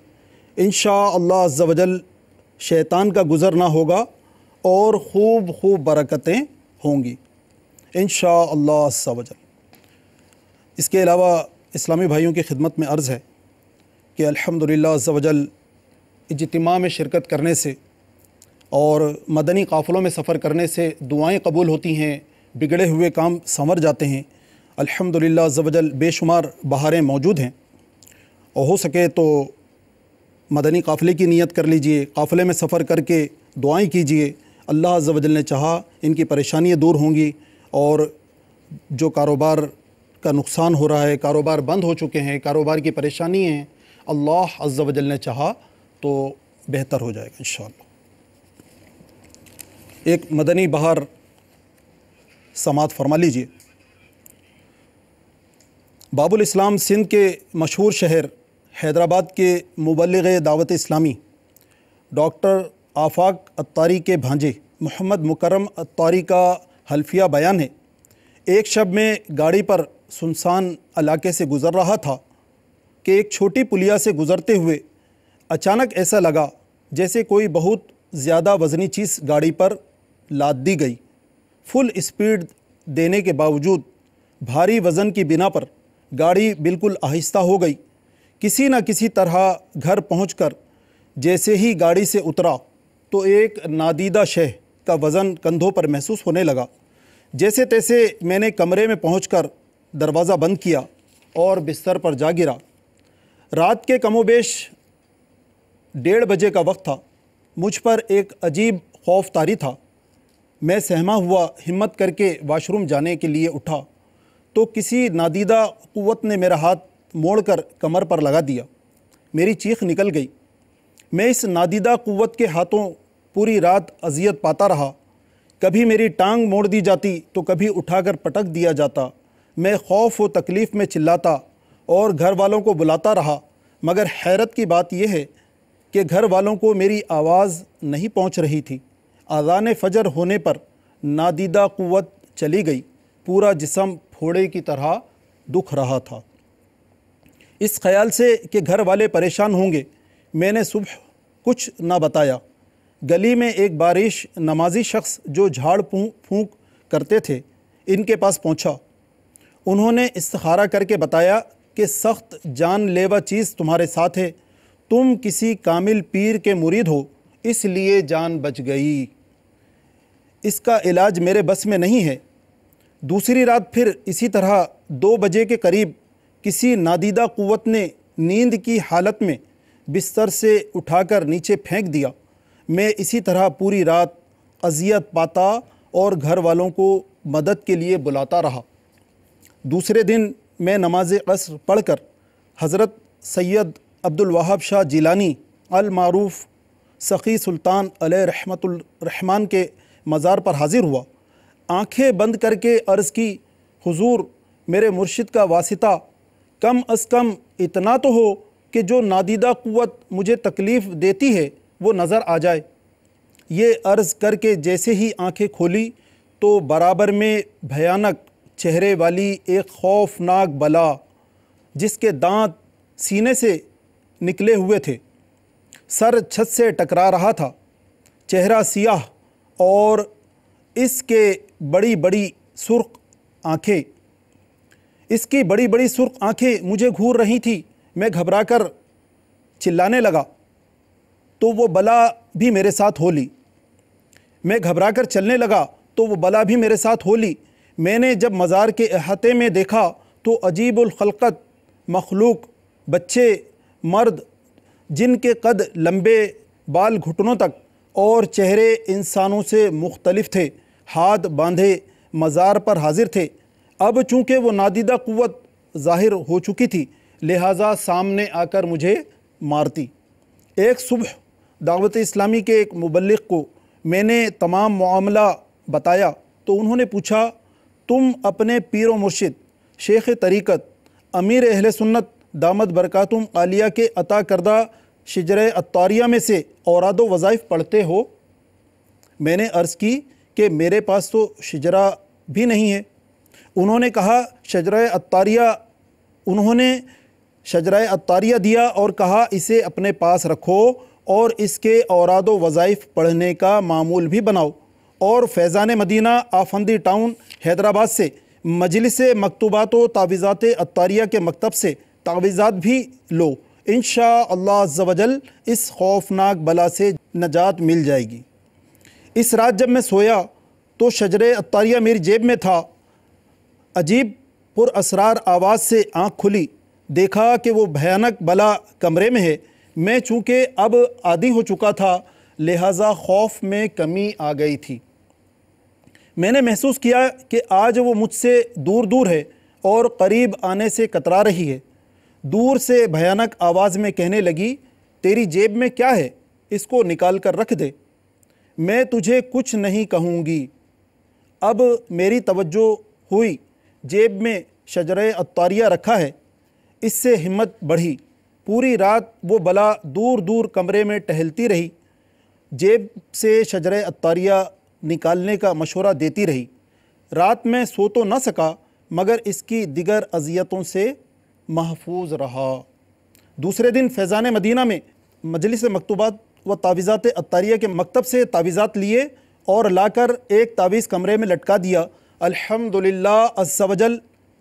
इन शजल शैतान का गुज़र ना होगा और खूब खूब बरकतें होंगी इन शजल इसके अलावा इस्लामी भाइयों की खिदमत में अर्ज़ है कि अल्हम्दुलिल्लाह इजतमा में शिरकत करने से और मदनी काफ़िलों में सफ़र करने से दुआएं कबूल होती हैं बिगड़े हुए काम संवर जाते हैं अल्हम्दुलिल्लाह जवजल बेशुमार बहारें मौजूद हैं और हो सके तो मदनी काफ़िले की नीयत कर लीजिए काफ़िले में सफ़र करके दुआएं कीजिए अल्लाह जवजल ने चाहा इनकी परेशानियां दूर होंगी और जो कारोबार का नुकसान हो रहा है कारोबार बंद हो चुके हैं कारोबार की परेशानी हैं अल्लाह अज्जा वजल ने चाहा तो बेहतर हो जाएगा इन एक मदनी बहार समात फरमा लीजिए बाबुल इस्लाम सिंध के मशहूर शहर हैदराबाद के मुबलग दावत इस्लामी डॉक्टर आफाक अत्तारी के भांजे मोहम्मद मुकरम अत्तारी का हल्फिया बयान है एक शब में गाड़ी पर सुनसान इलाके से गुज़र रहा था कि एक छोटी पुलिया से गुज़रते हुए अचानक ऐसा लगा जैसे कोई बहुत ज़्यादा वज़नी चीज़ गाड़ी पर लाद दी गई फुल स्पीड देने के बावजूद भारी वज़न की बिना पर गाड़ी बिल्कुल आहिस्ता हो गई किसी न किसी तरह घर कर जैसे ही गाड़ी से उतरा तो एक नादीदा शह का वज़न कंधों पर महसूस होने लगा जैसे तैसे मैंने कमरे में पहुंचकर दरवाज़ा बंद किया और बिस्तर पर जा गिरा रात के कमोबेश डेढ़ बजे का वक्त था मुझ पर एक अजीब खौफ तारी था मैं सहमा हुआ हिम्मत करके वाशरूम जाने के लिए उठा तो किसी नादीदा क़वत ने मेरा हाथ मोड़कर कमर पर लगा दिया मेरी चीख निकल गई मैं इस नादीदा क़वत के हाथों पूरी रात अजियत पाता रहा कभी मेरी टांग मोड़ दी जाती तो कभी उठाकर पटक दिया जाता मैं खौफ व तकलीफ़ में चिल्लाता और घर वालों को बुलाता रहा मगर हैरत की बात यह है कि घर वालों को मेरी आवाज़ नहीं पहुंच रही थी अजान फ़जर होने पर नादीदा क़वत चली गई पूरा जिसम फोड़े की तरह दुख रहा था इस ख्याल से कि घर वाले परेशान होंगे मैंने सुबह कुछ ना बताया गली में एक बारिश नमाजी शख्स जो झाड़ फूँक करते थे इनके पास पहुंचा उन्होंने इस्तारा करके बताया कि सख्त जानलेवा चीज़ तुम्हारे साथ है तुम किसी कामिल पीर के मुरीद हो इसलिए जान बच गई इसका इलाज मेरे बस में नहीं है दूसरी रात फिर इसी तरह दो बजे के करीब किसी नादीदा क़वत ने नींद की हालत में बिस्तर से उठाकर नीचे फेंक दिया मैं इसी तरह पूरी रात अजियत पाता और घर वालों को मदद के लिए बुलाता रहा दूसरे दिन मैं नमाज असर पढ़कर हज़रत सैयद अब्दुल वहाब शाह जिलानी अलमारूफ सख़ी सुल्तान रहमान के मज़ार पर हाज़िर हुआ आंखें बंद करके अर्ज़ की हुजूर मेरे मुर्शिद का वासिता कम अज़ कम इतना तो हो कि जो नादीदा क़वत मुझे तकलीफ़ देती है वो नज़र आ जाए ये अर्ज़ करके जैसे ही आंखें खोली तो बराबर में भयानक चेहरे वाली एक खौफनाक बला जिसके दांत सीने से निकले हुए थे सर छत से टकरा रहा था चेहरा सियाह और इसके बड़ी बड़ी सुर्ख आँखें इसकी बड़ी बड़ी सुर्ख आँखें मुझे घूर रही थी मैं घबराकर चिल्लाने लगा तो वो बला भी मेरे साथ हो ली मैं घबराकर चलने लगा तो वो बला भी मेरे साथ हो ली मैंने जब मज़ार के अहाते में देखा तो अजीबुलखलकत मखलूक बच्चे मर्द जिनके कद लंबे बाल घुटनों तक और चेहरे इंसानों से मुख्तलफ थे हाथ बांधे मज़ार पर हाजिर थे अब चूँकि वो नादिदा क़वत ज़ाहिर हो चुकी थी लिहाजा सामने आकर मुझे मारती एक सुबह दावत इस्लामी के एक मुबलक को मैंने तमाम मामला बताया तो उन्होंने पूछा तुम अपने पीर मुर्शिद शेख तरीक़त अमीर अहल सुन्नत दामद बरक़ातुम आलिया के अता करदा शजर अतारिया में से औरद वज़ाइफ़ पढ़ते हो मैंने अर्ज़ की कि मेरे पास तो शजरा भी नहीं है उन्होंने कहा शजर अतारिया उन्होंने शजर अतारिया दिया और कहा इसे अपने पास रखो और इसके औरद वज़ाइफ़ पढ़ने का मामूल भी बनाओ और फैज़ान मदीना आफंदी टाउन हैदराबाद से मजलिस मकतूबात तावीज़ात अतारिया के मकतब से तावीज़ात भी लो इन शजल इस खौफनाक बला से नजात मिल जाएगी इस रात जब मैं सोया तो शजर अतारिया मेरी जेब में था अजीब पुरअसरार आवाज़ से आँख खुली देखा कि वो भयानक बला कमरे में है मैं चूँकि अब आदि हो चुका था लिहाजा खौफ में कमी आ गई थी मैंने महसूस किया कि आज वो मुझसे दूर दूर है और करीब आने से कतरा रही है दूर से भयानक आवाज़ में कहने लगी तेरी जेब में क्या है इसको निकाल कर रख दे मैं तुझे कुछ नहीं कहूँगी अब मेरी तवज्जो हुई जेब में शजर अतारिया रखा है इससे हिम्मत बढ़ी पूरी रात वो बला दूर दूर कमरे में टहलती रही जेब से शजर अतारिया निकालने का मशवरा देती रही रात में सो तो न सका मगर इसकी दिगर अजियतों से महफूज रहा दूसरे दिन फैज़ान मदीना में मजलिस मकतूबात व तावीज़ात अतारिया के मकतब से तावीज़ात लिए और लाकर एक तावीज़ कमरे में लटका दिया अल्हम्दुलिल्लाह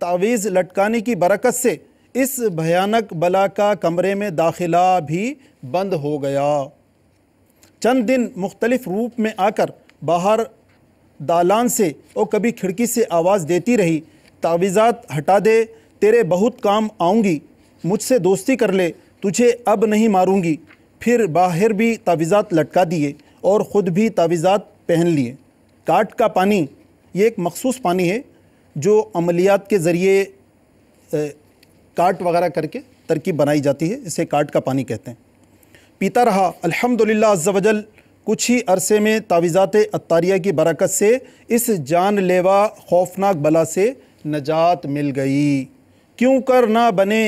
तावीज़ लटकाने की बरकत से इस भयानक बला का कमरे में दाखिला भी बंद हो गया चंद दिन मुख्तलिफ रूप में आकर बाहर दालान से और कभी खिड़की से आवाज़ देती रही तावीज़ात हटा दे तेरे बहुत काम आऊँगी मुझसे दोस्ती कर ले तुझे अब नहीं मारूँगी फिर बाहर भी तावीज़ात लटका दिए और ख़ुद भी तावीज़ात पहन लिए काट का पानी ये एक मखसूस पानी है जो अमलियात के ज़रिए काट वगैरह करके तरकीब बनाई जाती है इसे काट का पानी कहते हैं पीता रहा अल्हम्दुलिल्लाह वजल कुछ ही अरसे में तावीज़ात अतारिया की बरकत से इस जानलेवा खौफनाक बला से नजात मिल गई क्यों कर ना बने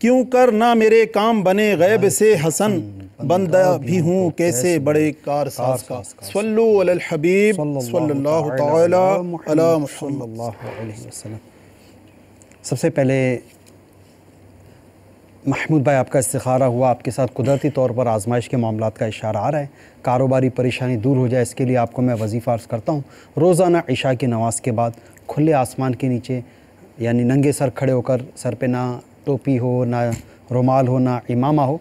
क्यों कर ना मेरे काम बने गैब से हसन हम्म, बंदा भी हूँ कैसे बड़े कार का सल्लु अलल हबीब सल्लल्लाहु तआला अला वसल्लम सबसे पहले महमूद भाई आपका इस्तारा हुआ आपके साथ कुदरती तौर पर आजमाइश के मामला का इशारा आ रहा है कारोबारी परेशानी दूर हो जाए इसके लिए आपको मैं वजीफ़ा अर्ज़ करता हूँ रोज़ाना इशा की नमाज के बाद खुले आसमान के नीचे यानी नंगे सर खड़े होकर सर पे ना टोपी हो ना रुमाल हो ना इमामा हो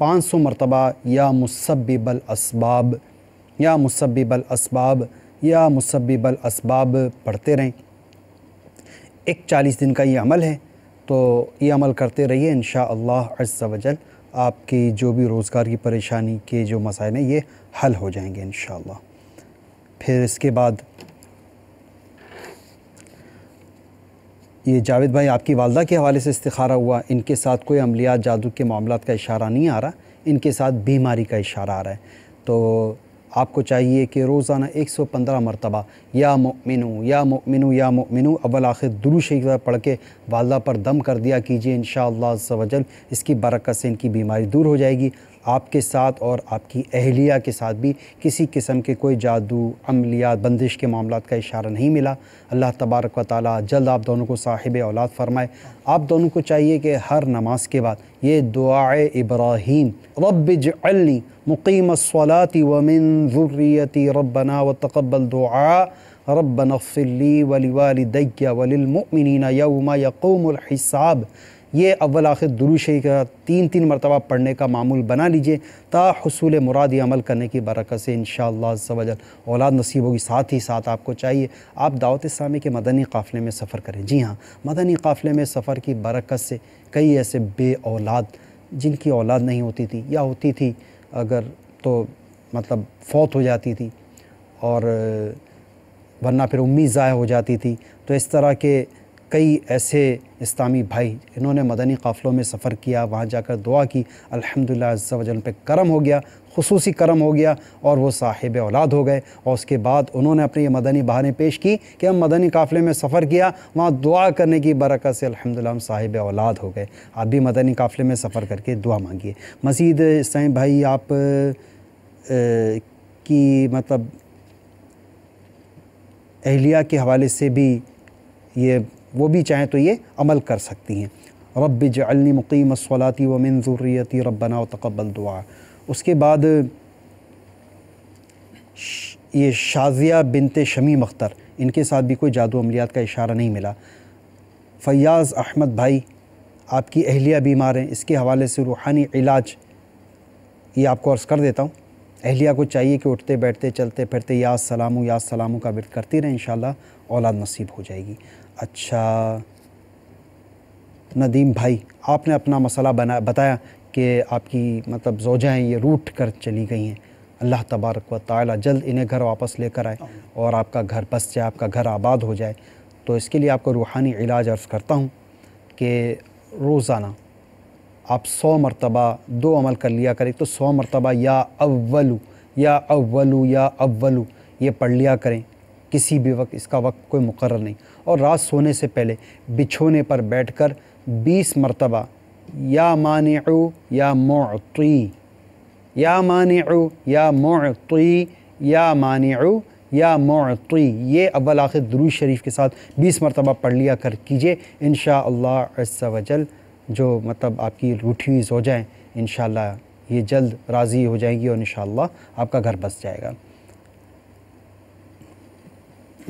पाँच सौ मरतबा या बल असबाब या बल असबाब या बल असबाब पढ़ते रहें एक चालीस दिन का ये अमल है तो ये अमल करते रहिए इन शजल आपकी जो भी रोज़गार की परेशानी के जो मसाइल हैं ये हल हो जाएंगे इन फिर इसके बाद ये जावेद भाई आपकी वालदा के हवाले से इस्तारा हुआ इनके साथ कोई अमलियात जादू के मामला का इशारा नहीं आ रहा इनके साथ बीमारी का इशारा आ रहा है तो आपको चाहिए कि रोज़ाना एक सौ पंद्रह मरतबा या मिनू या मिनू या मिनू अव्वल आखिर दुरू शरीफ पढ़ के वालदा पर दम कर दिया कीजिए इन शजल इसकी बरकत से इनकी बीमारी दूर हो जाएगी आपके साथ और आपकी अहलिया के साथ भी किसी किस्म के कोई जादू अमलियात बंदिश के मामला का इशारा नहीं मिला अल्लाह तबारक व ताली जल्द आप दोनों को साहिब औलाद फ़रमाए आप दोनों को चाहिए कि हर नमाज के बाद ये दुआ इब्राहीम रब जल्ली मुकीम सलाती वमिन ज़ुर्रियती रबना व तकबल दुआ रबनफ़िली वली वालदैया वलिलमिन यौम यकूम हिसाब ये अव्वल आखिर दुरुशई का तीन तीन मरतबा पढ़ने का मामूल बना लीजिए ता मुराद अमल करने की बरकत से इन शजल औलाद नसीब होगी साथ ही साथ आपको चाहिए आप दावत इस्लामी के मदनी काफ़िले में सफ़र करें जी हाँ मदनी काफ़िले में सफ़र की बरकत से कई ऐसे बे औलाद जिनकी औलाद नहीं होती थी या होती थी अगर तो मतलब फौत हो जाती थी और वरना फिर उम्मीद ज़ाय हो जाती थी तो इस तरह के कई ऐसे इस्लामी भाई इन्होंने मदनी काफ़िलों में सफ़र किया वहाँ जाकर दुआ की अल्हम्दुलिल्लाह अल्हम्दुलिल्लाह पे करम हो गया खसूसी करम हो गया और वो साहिब औलाद हो गए और उसके बाद उन्होंने अपनी ये मदनी बहाने पेश की कि हम मदनी काफ़िले में सफ़र किया वहाँ दुआ करने की बरकत से अल्हम्दुलिल्लाह हम साहिब औलाद हो गए आप भी मदनी काफ़िले में सफ़र करके दुआ मांगिए मज़ीद इस्लामी भाई आप की मतलब अहलिया के हवाले से भी ये वो भी चाहें तो ये अमल कर सकती हैं रब जल्ली मुकीम सलाती व मंजूरीती रबना तकबल दुआ उसके बाद ये शाजिया बिनते शमीम अख्तर इनके साथ भी कोई जादू अमलियात का इशारा नहीं मिला फयाज़ अहमद भाई आपकी अहलिया बीमार हैं इसके हवाले से रूहानी इलाज ये आपको अर्ज़ कर देता हूँ अहलिया को चाहिए कि उठते बैठते चलते फिरते या सलामू या सलामू का विरत करती रहें इन औलाद नसीब हो जाएगी अच्छा नदीम भाई आपने अपना मसला बना बताया कि आपकी मतलब जोजाएँ ये रूट कर चली गई हैं अल्लाह तबारक व ताला जल्द इन्हें घर वापस लेकर आए और आपका घर बस जाए आपका घर आबाद हो जाए तो इसके लिए आपको रूहानी इलाज अर्ज़ करता हूँ कि रोज़ाना आप सौ मरतबा दो अमल कर लिया करें तो सौ मरतबा या अव्वलू या अव्वलू या अव्वलू ये पढ़ लिया करें किसी भी वक्त इसका वक्त कोई मुकर नहीं और रात सोने से पहले बिछोने पर बैठ कर बीस मरतबा या मान या मोती या मान या मोती या मान या मोती ये अव्वल आखिर दरू शरीफ के साथ बीस मरतबा पढ़ लिया कर कीजिए इन शजल जो मतलब आपकी रूठीज़ हो जाएँ इन ये जल्द राज़ी हो जाएगी और इन आपका घर बस जाएगा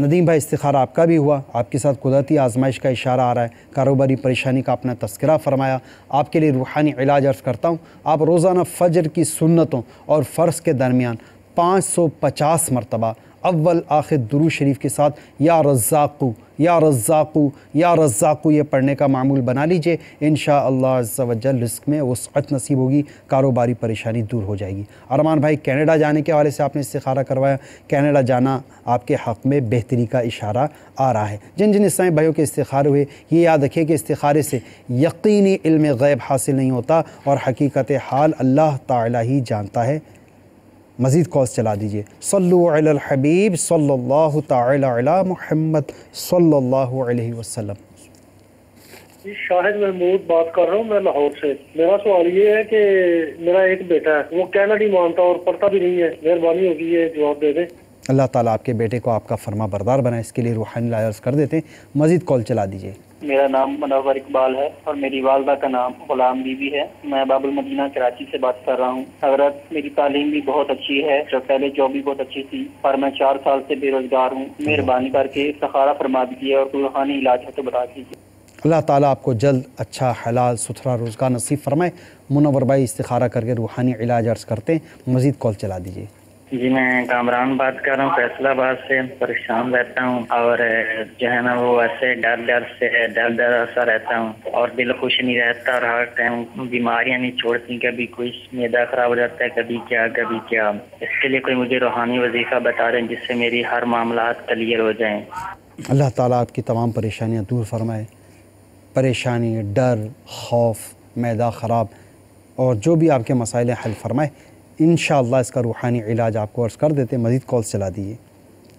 नदीम भाई इस्तारा आपका भी हुआ आपके साथ कुदरती आजमाइश का इशारा आ रहा है कारोबारी परेशानी का अपना तस्करा फरमाया आपके लिए रूहानी इलाज अर्ज़ करता हूँ आप रोज़ाना फ़जर की सुन्नतों और फर्श के दरमियान पाँच सौ पचास मरतबा अव्वल आखिर दुरू शरीफ के साथ या रज़ाक़ू या रज़ाक़ू या रज़ाक़ू ये पढ़ने का मामूल बना लीजिए इन शाजल रिस्क में वसअत नसीब होगी कारोबारी परेशानी दूर हो जाएगी अरमान भाई कैनेडा जाने के हवाले से आपने इस्तारा करवाया कैनेडा जाना आपके हक़ में बेहतरी का इशारा आ रहा है जिन जिन इस्लामी भाइयों के इस्तारे हुए ये याद रखिए कि इस्तारे से यकीनी इल्म गैब हासिल नहीं होता और हकीकत हाल अल्लाह ताली ही जानता है मज़ीद कॉल्स चला दीजिए सल्लल्हबीब सल्ला महमद सल्ला शाहिद महमूद बात कर रहा हूँ मैं लाहौर से मेरा सवाल ये है कि मेरा एक बेटा है वो कहना नहीं मानता और पढ़ता भी नहीं है मेहरबानी होगी ये जवाब दे दें अल्लाह ताला आपके बेटे को आपका फरमा बरदार बनाए इसके लिए रूहानी लायर्स कर देते हैं मज़ीद कॉल चला दीजिए मेरा नाम मनोहर इकबाल है और मेरी वालदा का नाम गुलाम बीबी है मैं बाबुल मदीना कराची से बात कर रहा हूँ हजरत मेरी तालीम भी बहुत अच्छी है जो पहले जॉब भी बहुत अच्छी थी और मैं चार साल से बेरोजगार हूँ मेहरबानी करके सहारा फरमा दीजिए और कोई इलाज है तो बता दीजिए अल्लाह ताला आपको जल्द अच्छा हलाल सुथरा रोज़गार नसीब फरमाए मुनवर भाई इस्तारा करके रूहानी इलाज अर्ज करते हैं मज़ीद कॉल चला दीजिए जी मैं कामरान बात कर रहा हूँ फैसलाबाद से परेशान रहता हूँ और जो है ना वो ऐसे डर डर से डर डर ऐसा रहता हूँ और दिल खुश नहीं रहता और हर टाइम बीमारियाँ नहीं छोड़ती कभी कोई मैदा खराब हो जाता है कभी क्या कभी क्या इसके लिए कोई मुझे रूहानी वजीफा बता रहे हैं जिससे मेरी हर मामला क्लियर हो जाए अल्लाह ताला आपकी तमाम परेशानियाँ दूर फरमाए परेशानी डर खौफ मैदा ख़राब और जो भी आपके मसाइल हल फरमाए इन इसका रूहानी इलाज आपको अर्ज़ कर देते मज़ीद कॉल चला दिए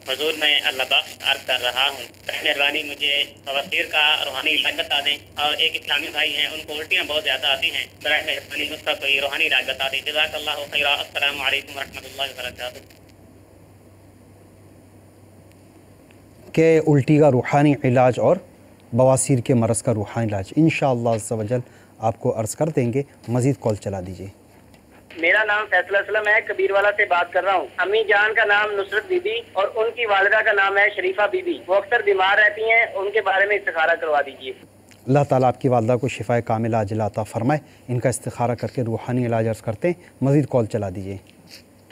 हजूर मैं अल्लाह बख्श अर्ज कर रहा हूँ मेहरबानी मुझे बवसीर का रूहानी इलाज बता दें और एक इस्लामी भाई हैं उनको उल्टियाँ बहुत ज़्यादा आती हैं बर मेहरबानी उसका कोई रूहानी इलाज बता दें जजाक अल्लाह के उल्टी का रूहानी इलाज और बवासीर के मरस का रूहानी इलाज इन शजल आपको अर्ज़ कर देंगे मज़ीद कॉल चला दीजिए मेरा नाम फैसला असलम है वाला से बात कर रहा हूँ अम्मी जान का नाम नुसरत बीबी और उनकी वालदा का नाम है शरीफा बीबी वो अक्सर बीमार रहती हैं उनके बारे में इस्तारा करवा दीजिए अल्लाह ताला आपकी वालदा को शिफा कामिल अजलाता फरमाए इनका इस्तारा करके रूहानी इलाज अर्ज करते हैं मजीद कॉल चला दीजिए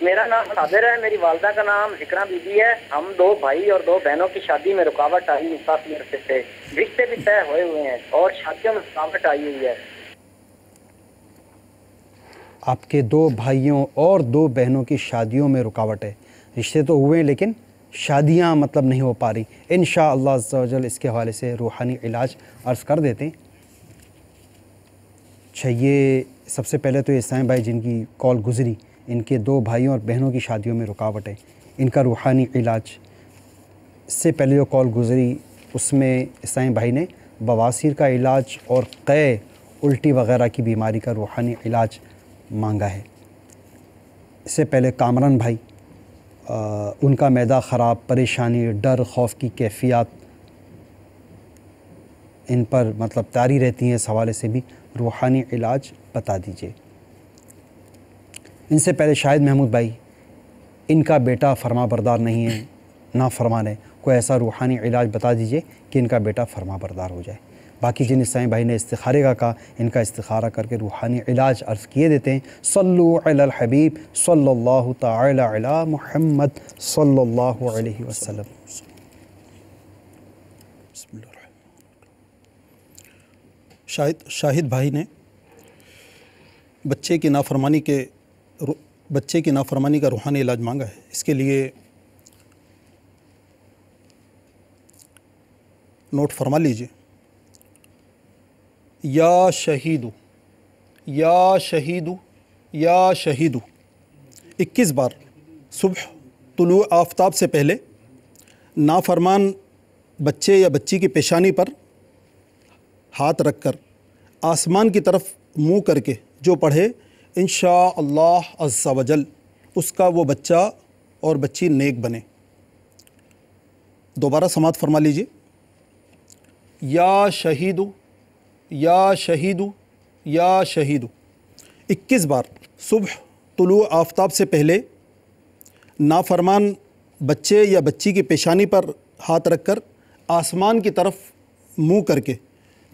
मेरा नाम साबिर है मेरी वालदा का नाम जिक्रा बीबी है हम दो भाई और दो बहनों की शादी में रुकावट आई काफ़ी अरसे से रिश्ते भी तय हुए हुए हैं और शादियों में रुकावट आई हुई है आपके दो भाइयों और दो बहनों की शादियों में रुकावट है रिश्ते तो हुए लेकिन शादियाँ मतलब नहीं हो पा रही इन शाजल इसके हवाले से रूहानी इलाज अर्ज़ कर देते हैं अच्छा ये सबसे पहले तो ये साईं भाई जिनकी कॉल गुजरी इनके दो भाइयों और बहनों की शादियों में रुकावट है इनका रूहानी इलाज इससे पहले जो कॉल गुजरी उसमें साईं भाई ने बवासीर का इलाज और कै उल्टी वगैरह की बीमारी का रूहानी इलाज मांगा है इससे पहले कामरान भाई आ, उनका मैदा ख़राब परेशानी डर खौफ की कैफियत इन पर मतलब तारी रहती हैं इस हवाले से भी रूहानी इलाज बता दीजिए इनसे पहले शाहिद महमूद भाई इनका बेटा फरमा बरदार नहीं है ना फरमान है कोई ऐसा रूहानी इलाज बता दीजिए कि इनका बेटा फरमा बरदार हो जाए बाकी जिन ईसाई भाई ने इस्तारे का कहा इनका इस्तारा करके रूहानी इलाज अर्ज़ किए देते हैं सल्लु हबीब सल्ला महमद सल्ला शाहिद शाहिद भाई ने बच्चे की नाफरमानी के बच्चे की नाफरमानी का रूहानी इलाज मांगा है इसके लिए नोट फरमा लीजिए या शहीदु या शहीदु या शहीदु इक्कीस बार सुबह तुलु आफ्ताब से पहले नाफरमान बच्चे या बच्ची की पेशानी पर हाथ रखकर आसमान की तरफ मुंह करके जो पढ़े इन शाजल उसका वो बच्चा और बच्ची नेक बने दोबारा समात फरमा लीजिए या शहीद या शहीद या शहीद 21 बार सुबह तुलु आफ्ताब से पहले नाफरमान बच्चे या बच्ची की पेशानी पर हाथ रखकर आसमान की तरफ मुंह करके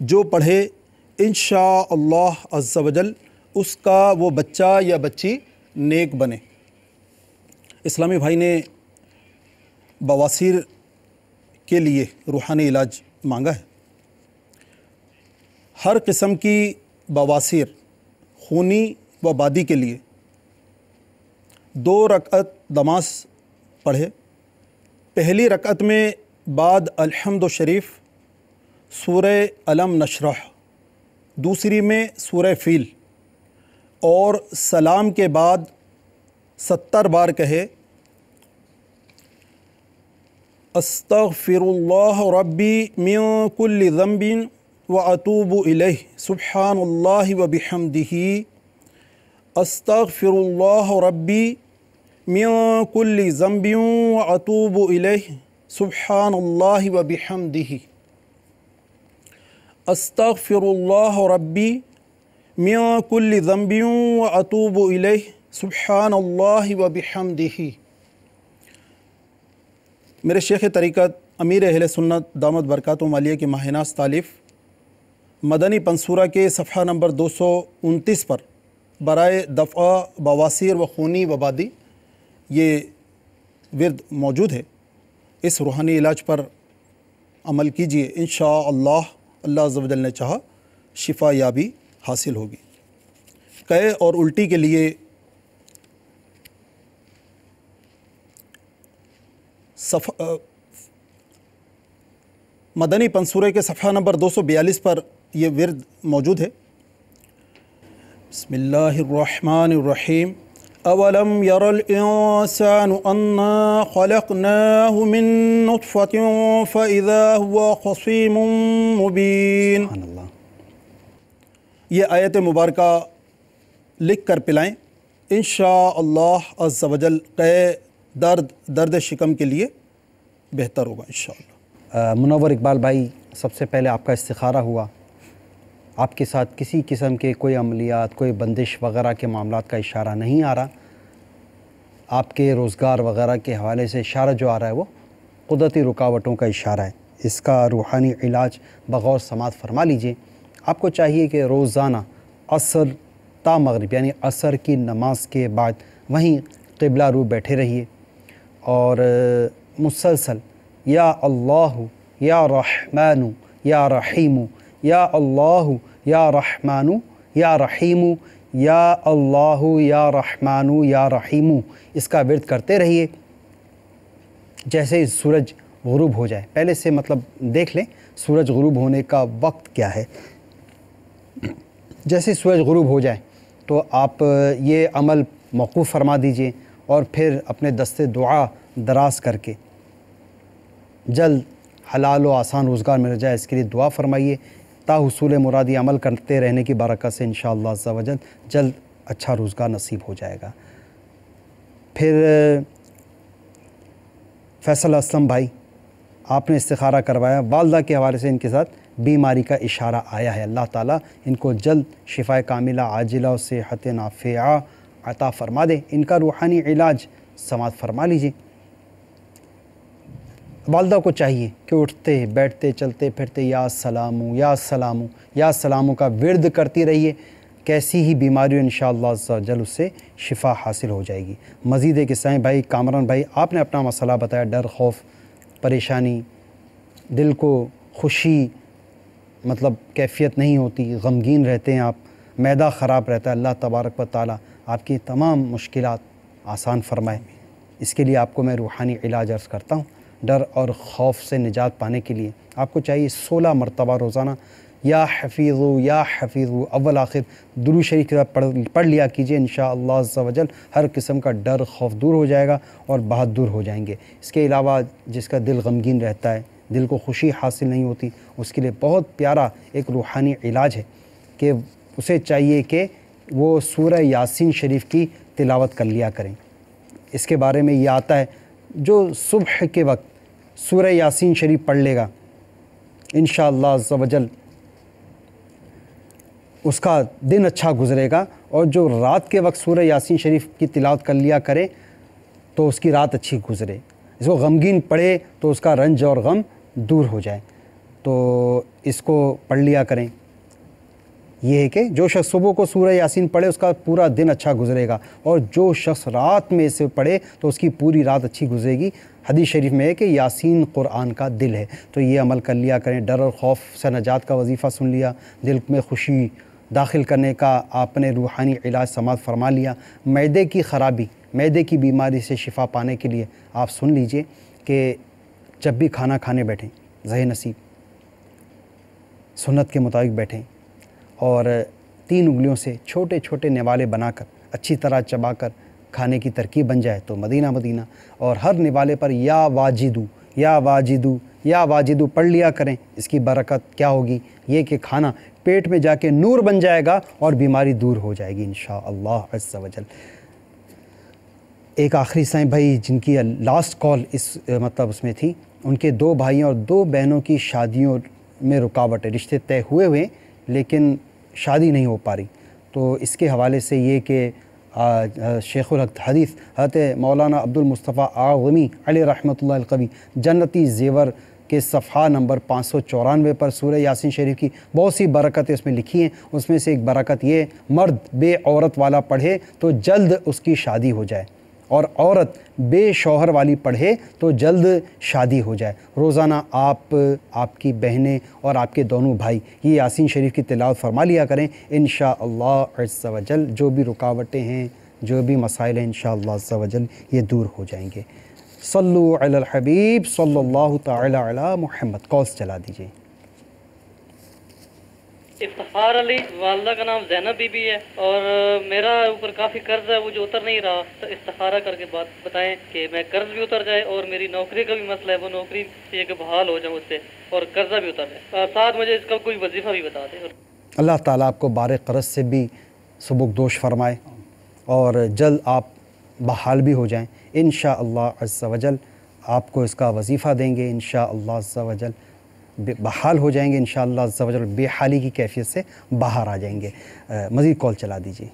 जो पढ़े इन अज़्ज़वजल उसका वो बच्चा या बच्ची नेक बने इस्लामी भाई ने बवासीर के लिए रूहानी इलाज मांगा है हर किस्म की बवासीर खूनी व बादी के लिए दो रकत दमास पढ़े पहली रकत में बाद अलहमद शरीफ सूर अलम नशरह दूसरी में सूर फ़ील और सलाम के बाद सत्तर बार कहे अस्तफ़िर रबी कुल्ली ज़म्बिन व अतूब सुबहानल्ला वबहमदही अस्तफ़िरल्ला रब्बी मियाकुल्ली ज़म्बियों व अतूब दही वबहमदही अस्तफ़िरल्ला रब्बी कुल ज़म्बियों व अतूब सुबहानल्ला वबहमदही मेरे शेख तरीक़त अमीर अहल सुन्नत दामद बरक़ात मालिया के माहनास तालिफ़ मदनी पंसूरा के सफ़ा नंबर दो सौ उनतीस पर बरए दफ़ा बवासीर व खूनी वबादी ये वर्द मौजूद है इस रूहानी इलाज पर अमल कीजिए इन अल्लाह अल्लाह ने चाहा शिफा याबी हासिल होगी कहे और उल्टी के लिए सफ़ा मदनी पंसूरे के सफ़ा नंबर 242 पर ये विरद मौजूद है बसमीम अवलम यरसान मिन फ़ैज़ा हुआ खसीम मुबीन ये आयत मुबारक लिख कर पिलाएँ इन शजल कै दर्द दर्द शिकम के लिए बेहतर होगा इन मुनवर इकबाल भाई सबसे पहले आपका इस्तारा हुआ आपके साथ किसी किस्म के कोई अमलियात कोई बंदिश वगैरह के मामला का इशारा नहीं आ रहा आपके रोज़गार वगैरह के हवाले से इशारा जो आ रहा है वो कुदरती रुकावटों का इशारा है इसका रूहानी इलाज बगौर समात फरमा लीजिए आपको चाहिए कि रोज़ाना असर ता मगरब यानी असर की नमाज के बाद वहीं किबला रू बैठे रहिए और मुसलसल या अल्लाह या रहमान या रहीम या अल्लाह या रहमानु या रहीमु या अल्लाह या रहमानु या रहीमु इसका वर्द करते रहिए जैसे सूरज गुरूब हो जाए पहले से मतलब देख लें सूरज गरूब होने का वक्त क्या है जैसे सूरज गरूब हो जाए तो आप ये अमल मौकूफ़ फरमा दीजिए और फिर अपने दस्ते दुआ दराज करके जल्द हलाल व आसान रोज़गार मिल जाए इसके लिए दुआ फरमाइए ताहसूल मुरादी अमल करते रहने की बरकत से इन शजन जल्द अच्छा रोज़गार नसीब हो जाएगा फिर फैसल असलम भाई आपने इस्तारा करवाया वालदा के हवाले से इनके साथ बीमारी का इशारा आया है अल्लाह ताला इनको जल्द शिफा कामिला आजिला और सेहत नाफिया अता फरमा दे इनका रूहानी इलाज समात फरमा लीजिए वालदा को चाहिए कि उठते बैठते चलते फिरते या सलामू या सलामू या सलामू का विरद करती रहिए कैसी ही बीमारी इन शल उससे शिफा हासिल हो जाएगी मज़ीद एक साई भाई कामरान भाई आपने अपना मसला बताया डर खौफ परेशानी दिल को खुशी मतलब कैफियत नहीं होती गमगीन रहते हैं आप मैदा ख़राब रहता है अल्लाह तबारक व ताली आपकी तमाम मुश्किल आसान फरमाए इसके लिए आपको मैं रूहानी इलाज अर्ज़ करता हूँ डर और खौफ से निजात पाने के लिए आपको चाहिए सोलह मरतबा रोज़ाना या हफीज़ या हफीज़ अव्वल आखिर दुरू शरीफ के साथ पढ़ पढ़ लिया कीजिए इन शजल हर किस्म का डर खौफ दूर हो जाएगा और बहादुर हो जाएंगे इसके अलावा जिसका दिल गमगीन रहता है दिल को खुशी हासिल नहीं होती उसके लिए बहुत प्यारा एक रूहानी इलाज है कि उसे चाहिए कि वो सूर्य यासीन शरीफ की तिलावत कर लिया करें इसके बारे में ये आता है जो सुबह के वक्त सूर्य यासीन शरीफ पढ़ लेगा इन शजल उसका दिन अच्छा गुजरेगा और जो रात के वक्त सूर्य यासीन शरीफ की तिलावत कर लिया करे तो उसकी रात अच्छी गुजरे इसको गमगीन पढ़े तो उसका रंज और गम दूर हो जाए तो इसको पढ़ लिया करें यह है कि जो शख्स सुबह को सूर्य यासीन पढ़े उसका पूरा दिन अच्छा गुजरेगा और जो शख्स रात में इसे पढ़े तो उसकी पूरी रात अच्छी गुजरेगी हदीस शरीफ में है कि यासीन कुरान का दिल है तो ये अमल कर लिया करें डर और खौफ से नजात का वजीफ़ा सुन लिया दिल में खुशी दाखिल करने का आपने रूहानी इलाज समाज फरमा लिया मैदे की ख़राबी मैदे की बीमारी से शिफा पाने के लिए आप सुन लीजिए कि जब भी खाना खाने बैठें जह नसीब सुन्नत के मुताबिक बैठें और तीन उंगलियों से छोटे छोटे नवाले बनाकर अच्छी तरह चबाकर खाने की तरकीब बन जाए तो मदीना मदीना और हर निवाले पर या वाजिदू या वाजिदू या वाजिदू पढ़ लिया करें इसकी बरकत क्या होगी ये कि खाना पेट में जाके नूर बन जाएगा और बीमारी दूर हो जाएगी इन शजल एक आखिरी साईं भाई जिनकी लास्ट कॉल इस मतलब उसमें थी उनके दो भाई और दो बहनों की शादियों में रुकावट है रिश्ते तय हुए हुए लेकिन शादी नहीं हो पा रही तो इसके हवाले से ये कि शेख हदीस हत मौलाना मुस्तफ़ा आगमी अली रहमतल्लवी जन्नती जेवर के सफ़ा नंबर पाँच सौ चौरानवे पर सूर्य यासिन शरीफ की बहुत सी बरकतें उसमें लिखी हैं उसमें से एक बरकत ये मर्द बे औरत वाला पढ़े तो जल्द उसकी शादी हो जाए और औरत शौहर वाली पढ़े तो जल्द शादी हो जाए रोज़ाना आप आपकी बहनें और आपके दोनों भाई ये यासीन शरीफ की तिलावत फरमा लिया करें इन शजल जो भी रुकावटें हैं जो भी मसाइल हैं इन शजल ये दूर हो जाएंगे सल्लु अल हबीब सल्लल्लाहु ताला अला कौस कॉल्स चला दीजिए इफ्तार अली वालदा का नाम जैनब बीबी है और मेरा ऊपर काफ़ी कर्ज है वो जो उतर नहीं रहा तो इस्तारा करके बात बताएं कि मैं कर्ज भी उतर जाए और मेरी नौकरी का भी मसला है वो नौकरी से बहाल हो जाऊँ उससे और कर्जा भी उतर जाए साथ मुझे इसका कोई वजीफ़ा भी बता दे अल्लाह ताला आपको बार कर्ज से भी सबक दोष फरमाए और जल्द आप बहाल भी हो जाएँ इन शाह आपको इसका वजीफ़ा देंगे इन शाह बहाल हो जाएंगे इन शाला बेहाली की कैफियत से बाहर आ जाएंगे मज़ीद कॉल चला दीजिए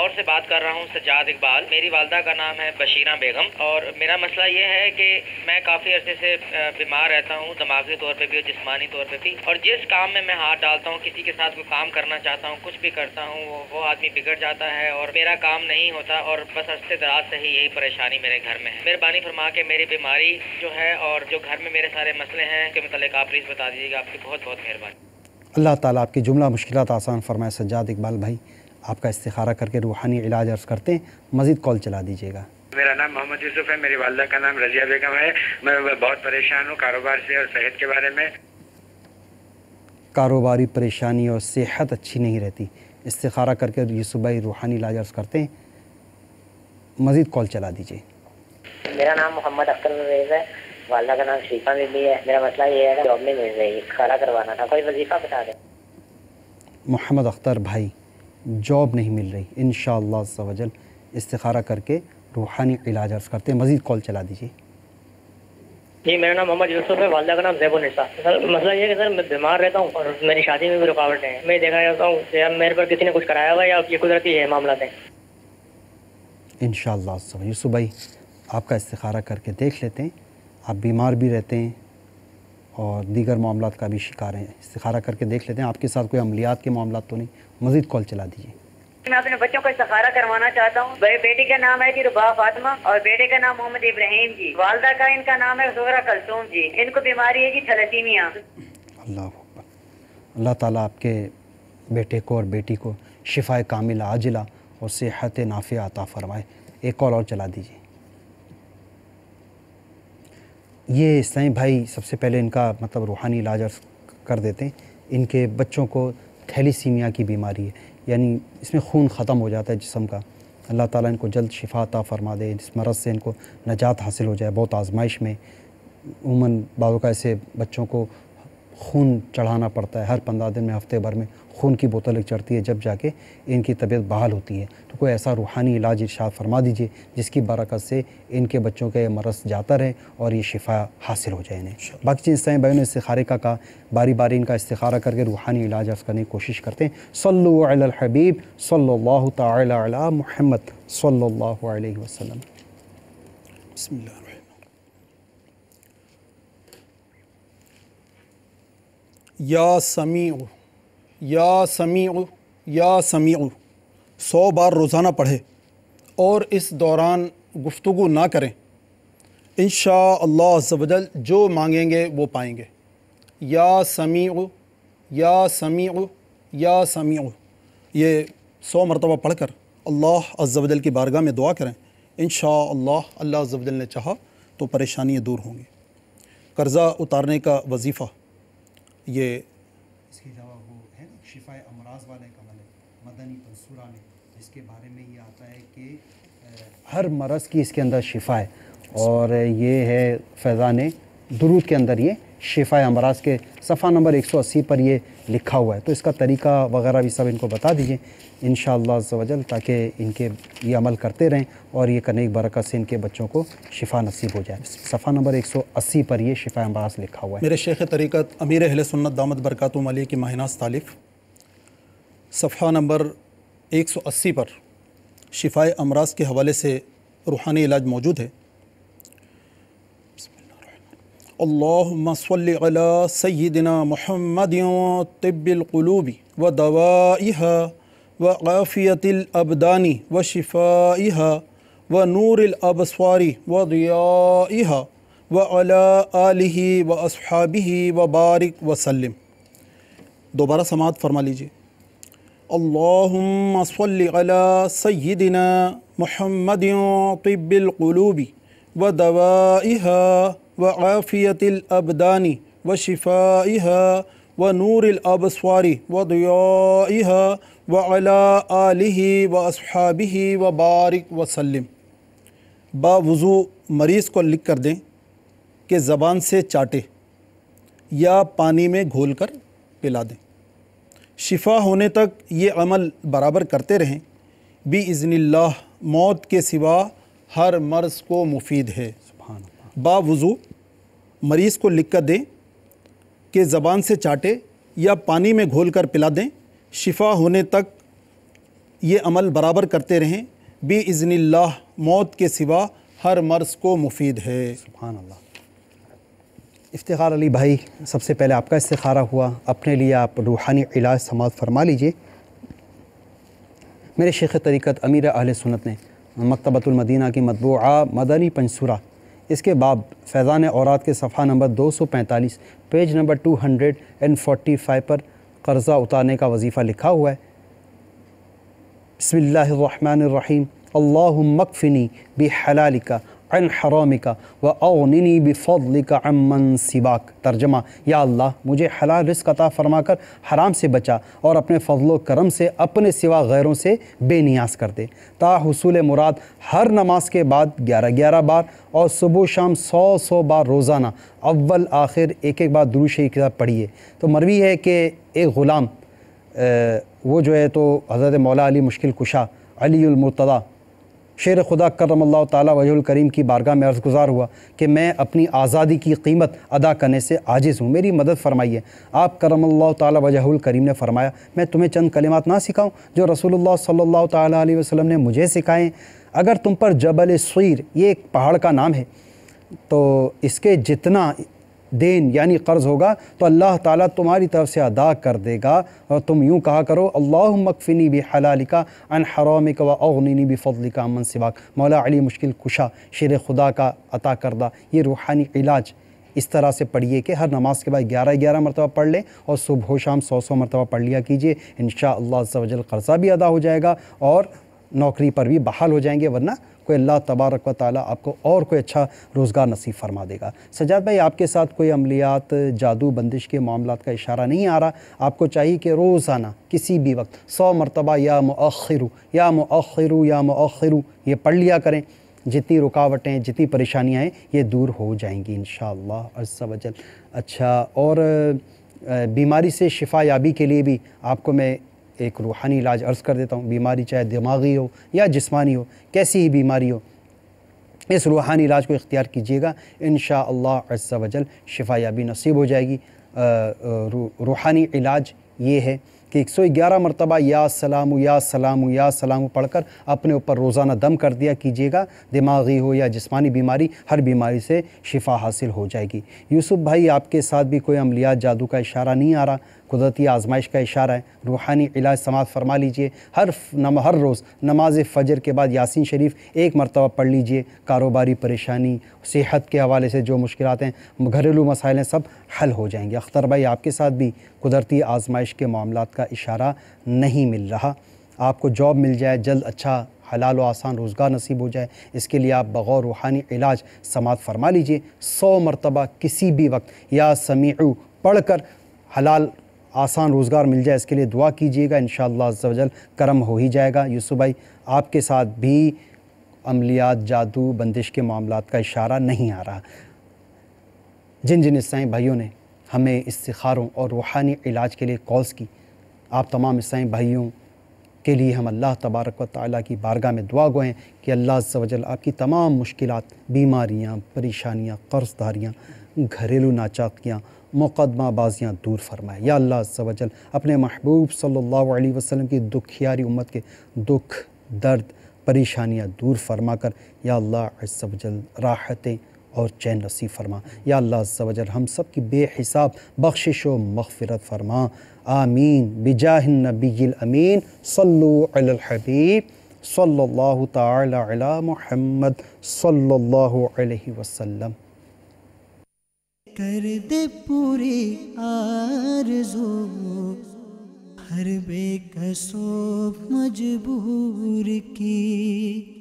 लाहौर से बात कर रहा हूँ सजाद इकबाल मेरी वालदा का नाम है बशीरा बेगम और मेरा मसला ये है कि मैं काफ़ी अरसे से बीमार रहता हूँ दिमागी तौर पे भी और जिसमानी तौर पे भी और जिस काम में मैं हाथ डालता हूँ किसी के साथ कोई काम करना चाहता हूँ कुछ भी करता हूँ वो वो आदमी बिगड़ जाता है और मेरा काम नहीं होता और बस अरसे दराज से ही यही परेशानी मेरे घर में है मेहरबानी फरमा के मेरी बीमारी जो है और जो घर में मेरे सारे मसले हैं के मतलब आप प्लीज़ बता दीजिएगा आपकी बहुत बहुत मेहरबानी अल्लाह ताली आपकी जुमला मुश्किल आसान फरमाए सज्जाद इकबाल भाई आपका इस्तारा करके रूहानी इलाज अर्ज करते हैं मज़ीद कॉल चला दीजिएगा मेरा नाम मोहम्मद यूसुफ है मेरी वालदा का नाम रजिया बेगम है मैं बहुत परेशान हूँ कारोबार से और सेहत के बारे में कारोबारी परेशानी और सेहत अच्छी नहीं रहती इस्तारा करके यूसुफ भाई रूहानी इलाज अर्ज करते हैं मज़ीद कॉल चला दीजिए मेरा नाम मोहम्मद अख्तर नवेज है वालदा का नाम शीफा बीबी है मेरा मसला ये है जॉब में मिल रही खड़ा करवाना था कोई वजीफ़ा बता दें मोहम्मद अख्तर भाई जॉब नहीं मिल रही इन शजल इस्तारा करके रूहानी इलाज अर्ज करते हैं मज़ीद कॉल चला दीजिए जी मेरा नाम मोहम्मद यूसुफ है वालदा का नाम जैबो निशा सर मसला ये है कि सर मैं बीमार रहता हूँ और मेरी शादी में भी रुकावट है मैं देखा जाता हूँ कि अब मेरे पर किसी ने कुछ कराया हुआ या ये कुदरती है मामला है इन यूसुफ भाई आपका इस्तारा करके देख लेते हैं आप बीमार भी रहते हैं और दीगर मामला का भी शिकार हैं इस्तारा करके देख लेते हैं आपके साथ कोई अमलियात के मामला तो नहीं मजीद कॉल चला दीजिए मैं अपने बच्चों का सहारा करवाना चाहता हूँ बेटी का नाम है जी रुबा फातमा और बेटे का नाम मोहम्मद इब्राहिम जी वालदा का इनका नाम है जोरा कलसूम जी इनको बीमारी है जी थलसीमिया अल्लाह अल्लाह ताला आपके बेटे को और बेटी को शिफाय कामिल आजिला और सेहत नाफ़ आता फरमाए एक कॉल और चला दीजिए ये इस्लामी भाई सबसे पहले इनका मतलब रूहानी इलाज कर देते हैं इनके बच्चों को थैलीसीमिया की बीमारी है यानी इसमें खून ख़त्म हो जाता है जिसम का अल्लाह ताला इनको जल्द शिफाता फ़रमा दे इस मरज़ से इनको नजात हासिल हो जाए बहुत आजमाइश में उमन बाद ऐसे बच्चों को खून चढ़ाना पड़ता है हर पंद्रह दिन में हफ्ते भर में खून की बोतल एक चढ़ती है जब जाके इनकी तबीयत बहाल होती है तो कोई ऐसा रूहानी इलाज इर्शाद फरमा दीजिए जिसकी बरकत से इनके बच्चों का ये मरस जाता रहे और ये शिफा हासिल हो जाए इन्हें बाकी चीज़ साई भाई ने इस्तारे का कहा बारी बारी इनका इस्तारा करके रूहानी इलाज अर्ज करने की कोशिश करते हैं सल्लाबीब हबीब सल्लल्लाहु सल्ला वसलम बसमिल्ल या समी या समी या समी सौ बार रोज़ाना पढ़े और इस दौरान गुफ्तु ना करें इन शजल जो मांगेंगे वो पाएंगे या समी या समी या समी ये सौ मरतबा पढ़ कर अल्लाह अज्जल की बारगाह में दुआ करें इन अल्लाह अल्लाह ने चाहा तो परेशानियाँ दूर होंगी कर्ज़ा उतारने का वजीफ़ा ये इसके अलावा वो है ना शिफा अमराज वाले है मदनी में तो बारे में ये आता है कि हर मरस की इसके अंदर शिफा है और ये है फैज़ान दरूद के अंदर ये शिफा अमराज के सफ़ा नंबर 180 पर ये लिखा हुआ है तो इसका तरीका वगैरह भी सब इनको बता दीजिए इन शजल ताकि इनके ये अमल करते रहें और ये करने की बरकत से इनके बच्चों को शिफा नसीब हो जाए सफ़ा नंबर 180 पर ये शिफा अंबाज लिखा हुआ है मेरे शेख तरीक़त अमीर अहल सुन्नत दामद बरकत मलिक की माहना तालिफ सफ़ा नंबर 180 पर शिफा अमराज के हवाले से रूहानी इलाज मौजूद है अल्लाहुम्मा सल्लि अला व दवा व गाफ़ियतलअबदानी व शिफ़ाहा व नूरलअबसारी व रियाहा व अली व असहाबी व बारिक वसलम दोबारा समात फरमा लीजिए अल्लाहुम्मा सय्यदिना मोहम्मद तिब्बिलकलूबी व दवाहा व आफ़ियतलअबदानी व व नूर अबस्वारी व दया व अला व असहाबी व बारिक वसलम बावज़ू मरीज़ को लिख कर दें कि ज़बान से चाटे या पानी में घोल कर पिला दें शिफा होने तक ये अमल बराबर करते रहें बी इज़नल्ला मौत के सिवा हर मर्ज़ को मुफीद है बावज़ू मरीज़ को लिख कर दें के ज़बान से चाटे या पानी में घोल कर पिला दें शिफा होने तक ये अमल बराबर करते रहें बी इज़निल्ला मौत के सिवा हर मर्ज़ को मुफीद है सुबहान अल्लाह इफ्तार अली भाई सबसे पहले आपका इस्तारा हुआ अपने लिए आप रूहानी इलाज समाज फरमा लीजिए मेरे शेख तरीक़त अमीर आल सुनत ने मकतबतुलमदीना की मतबूआ मदनी पंसूरा इसके बाद फैज़ान औरत के सफ़ा नंबर 245 पेज नंबर 245 पर कर्ज़ा उतारने का वजीफ़ा लिखा हुआ है बसमिल्लर अल्लाह मकफिनी बहलालिका अन हराम का व अवननी बफ़ल का अमन सिवाक तर्जमा या अल्लाह मुझे हलाल रिस्क अता फरमा कर हराम से बचा और अपने फ़ल करम से अपने सिवा गैरों से बेनियाज कर दे ता हसूल मुराद हर नमाज के बाद ग्यारह ग्यारह बार और सुबह शाम सौ सौ बार रोज़ाना अव्वल आखिर एक एक बार दुरुश किताब पढ़िए तो मरवी है कि एक ग़ुलाम वो जो है तो हज़रत मौला अली मुश्किल कुशा अलीमरतदा शेर खुदा करम अल्लाह करीम की बारगाह में अर्ज़गुजार हुआ कि मैं अपनी आज़ादी की कीमत अदा करने से आजिज़ हूँ मेरी मदद फरमाइए आप करम अल्लाह तजुल करीम ने फरमाया मैं तुम्हें चंद कलिमात ना सिखाऊँ जो रसूलुल्लाह सल्लल्लाहु अलैहि वसल्लम ने मुझे सिखाएँ अगर तुम पर जबल सीर ये एक पहाड़ का नाम है तो इसके जितना देन यानी कर्ज़ होगा तो अल्लाह ताला तुम्हारी तरफ से अदा कर देगा और तुम यूँ कहा करो अल्लाह मकफ़िनी भी हलालिका अन हरामिक व अगनी भी फ़जलिका अमन सिवाक मौला अली मुश्किल कुशा शेर खुदा का अता करदा ये रूहानी इलाज इस तरह से पढ़िए कि हर नमाज के बाद ग्यारह ग्यारह मरतबा पढ़ लें और सुबह शाम सौ सौ मरतबा पढ़ लिया कीजिए इन शाह कर्ज़ा भी अदा हो जाएगा और नौकरी पर भी बहाल हो जाएंगे वरना आपको अल्लाह तबारक व ताली आपको और कोई अच्छा रोज़गार नसीब फरमा देगा सजाद भाई आपके साथ कोई अमलियात जादू बंदिश के मामला का इशारा नहीं आ रहा आपको चाहिए कि रोज़ाना किसी भी वक्त सौ मरतबा या मखिर या मखिर या मखिर ये पढ़ लिया करें जितनी रुकावटें जितनी परेशानियाँ हैं ये दूर हो जाएंगी इन शजल अच्छा और बीमारी से शिफा याबी के लिए भी आपको मैं एक रूहानी इलाज अर्ज़ कर देता हूँ बीमारी चाहे दिमागी हो या जिसमानी हो कैसी ही बीमारी हो इस रूहानी इलाज को इख्तियार कीजिएगा इन शाह वजल शिफा याबी नसीब हो जाएगी रू, रूहानी इलाज ये है कि 111 मरतबा या सलाम या सलाम या सलाम पढ़कर अपने ऊपर रोज़ाना दम कर दिया कीजिएगा दिमागी हो या जिसमानी बीमारी हर बीमारी से शिफा हासिल हो जाएगी यूसुफ़ भाई आपके साथ भी कोई अमलियात जादू का इशारा नहीं आ रहा कुदरती आजमाइश का इशारा है रूहानी इलाज समात फरमा लीजिए हर नम हर रोज़ नमाज फ़जर के बाद यासिन शरीफ एक मरतबा पढ़ लीजिए कारोबारी परेशानी सेहत के हवाले से जो मुश्किल हैं घरेलू मसाइल हैं सब हल हो जाएंगे अख्तर भाई आपके साथ भी कुदरती आजमाइश के मामला का इशारा नहीं मिल रहा आपको जॉब मिल जाए जल्द अच्छा हलाल व आसान रोज़गार नसीब हो जाए इसके लिए आप बग़ौर रूहानी इलाज समात फरमा लीजिए सौ मरतबा किसी भी वक्त या समीऊ पढ़ कर हलाल आसान रोज़गार मिल जाए इसके लिए दुआ कीजिएगा इन शजल करम हो ही जाएगा यूसुफ भाई आपके साथ भी अमलियात जादू बंदिश के मामला का इशारा नहीं आ रहा जिन जिन ईसाई भाइयों ने हमें इस्तारों और रूहानी इलाज के लिए कॉल्स की आप तमाम ईसाई भाइयों के लिए हम अल्लाह तबारक व ताली की बारगाह में दुआ गोएँ कि अल्लाह सजल आपकी तमाम मुश्किल बीमारियाँ परेशानियाँ कर्जदारियाँ घरेलू नाचाकियाँ मुकदमा बाजियाँ दूर फरमाए या अल्लाह अपने महबूब सल्लल्लाहु अलैहि वसल्लम की दुखियारी उम्मत के दुख दर्द परेशानियाँ दूर फरमा कर या अल्लाह सवजल राहतें और चैन नसीब फरमा या अल्लाह सवजल हम सब की बेहिसाब बख्शिश व मगफरत फरमा आमीन बिजा नबील अमीन सल्लु अल हबीब सल्लल्लाहु ताला अला मुहम्मद सल्लल्लाहु अलैहि वसल्लम कर दे पूरी आरज़ू हर बेकसो मजबूर की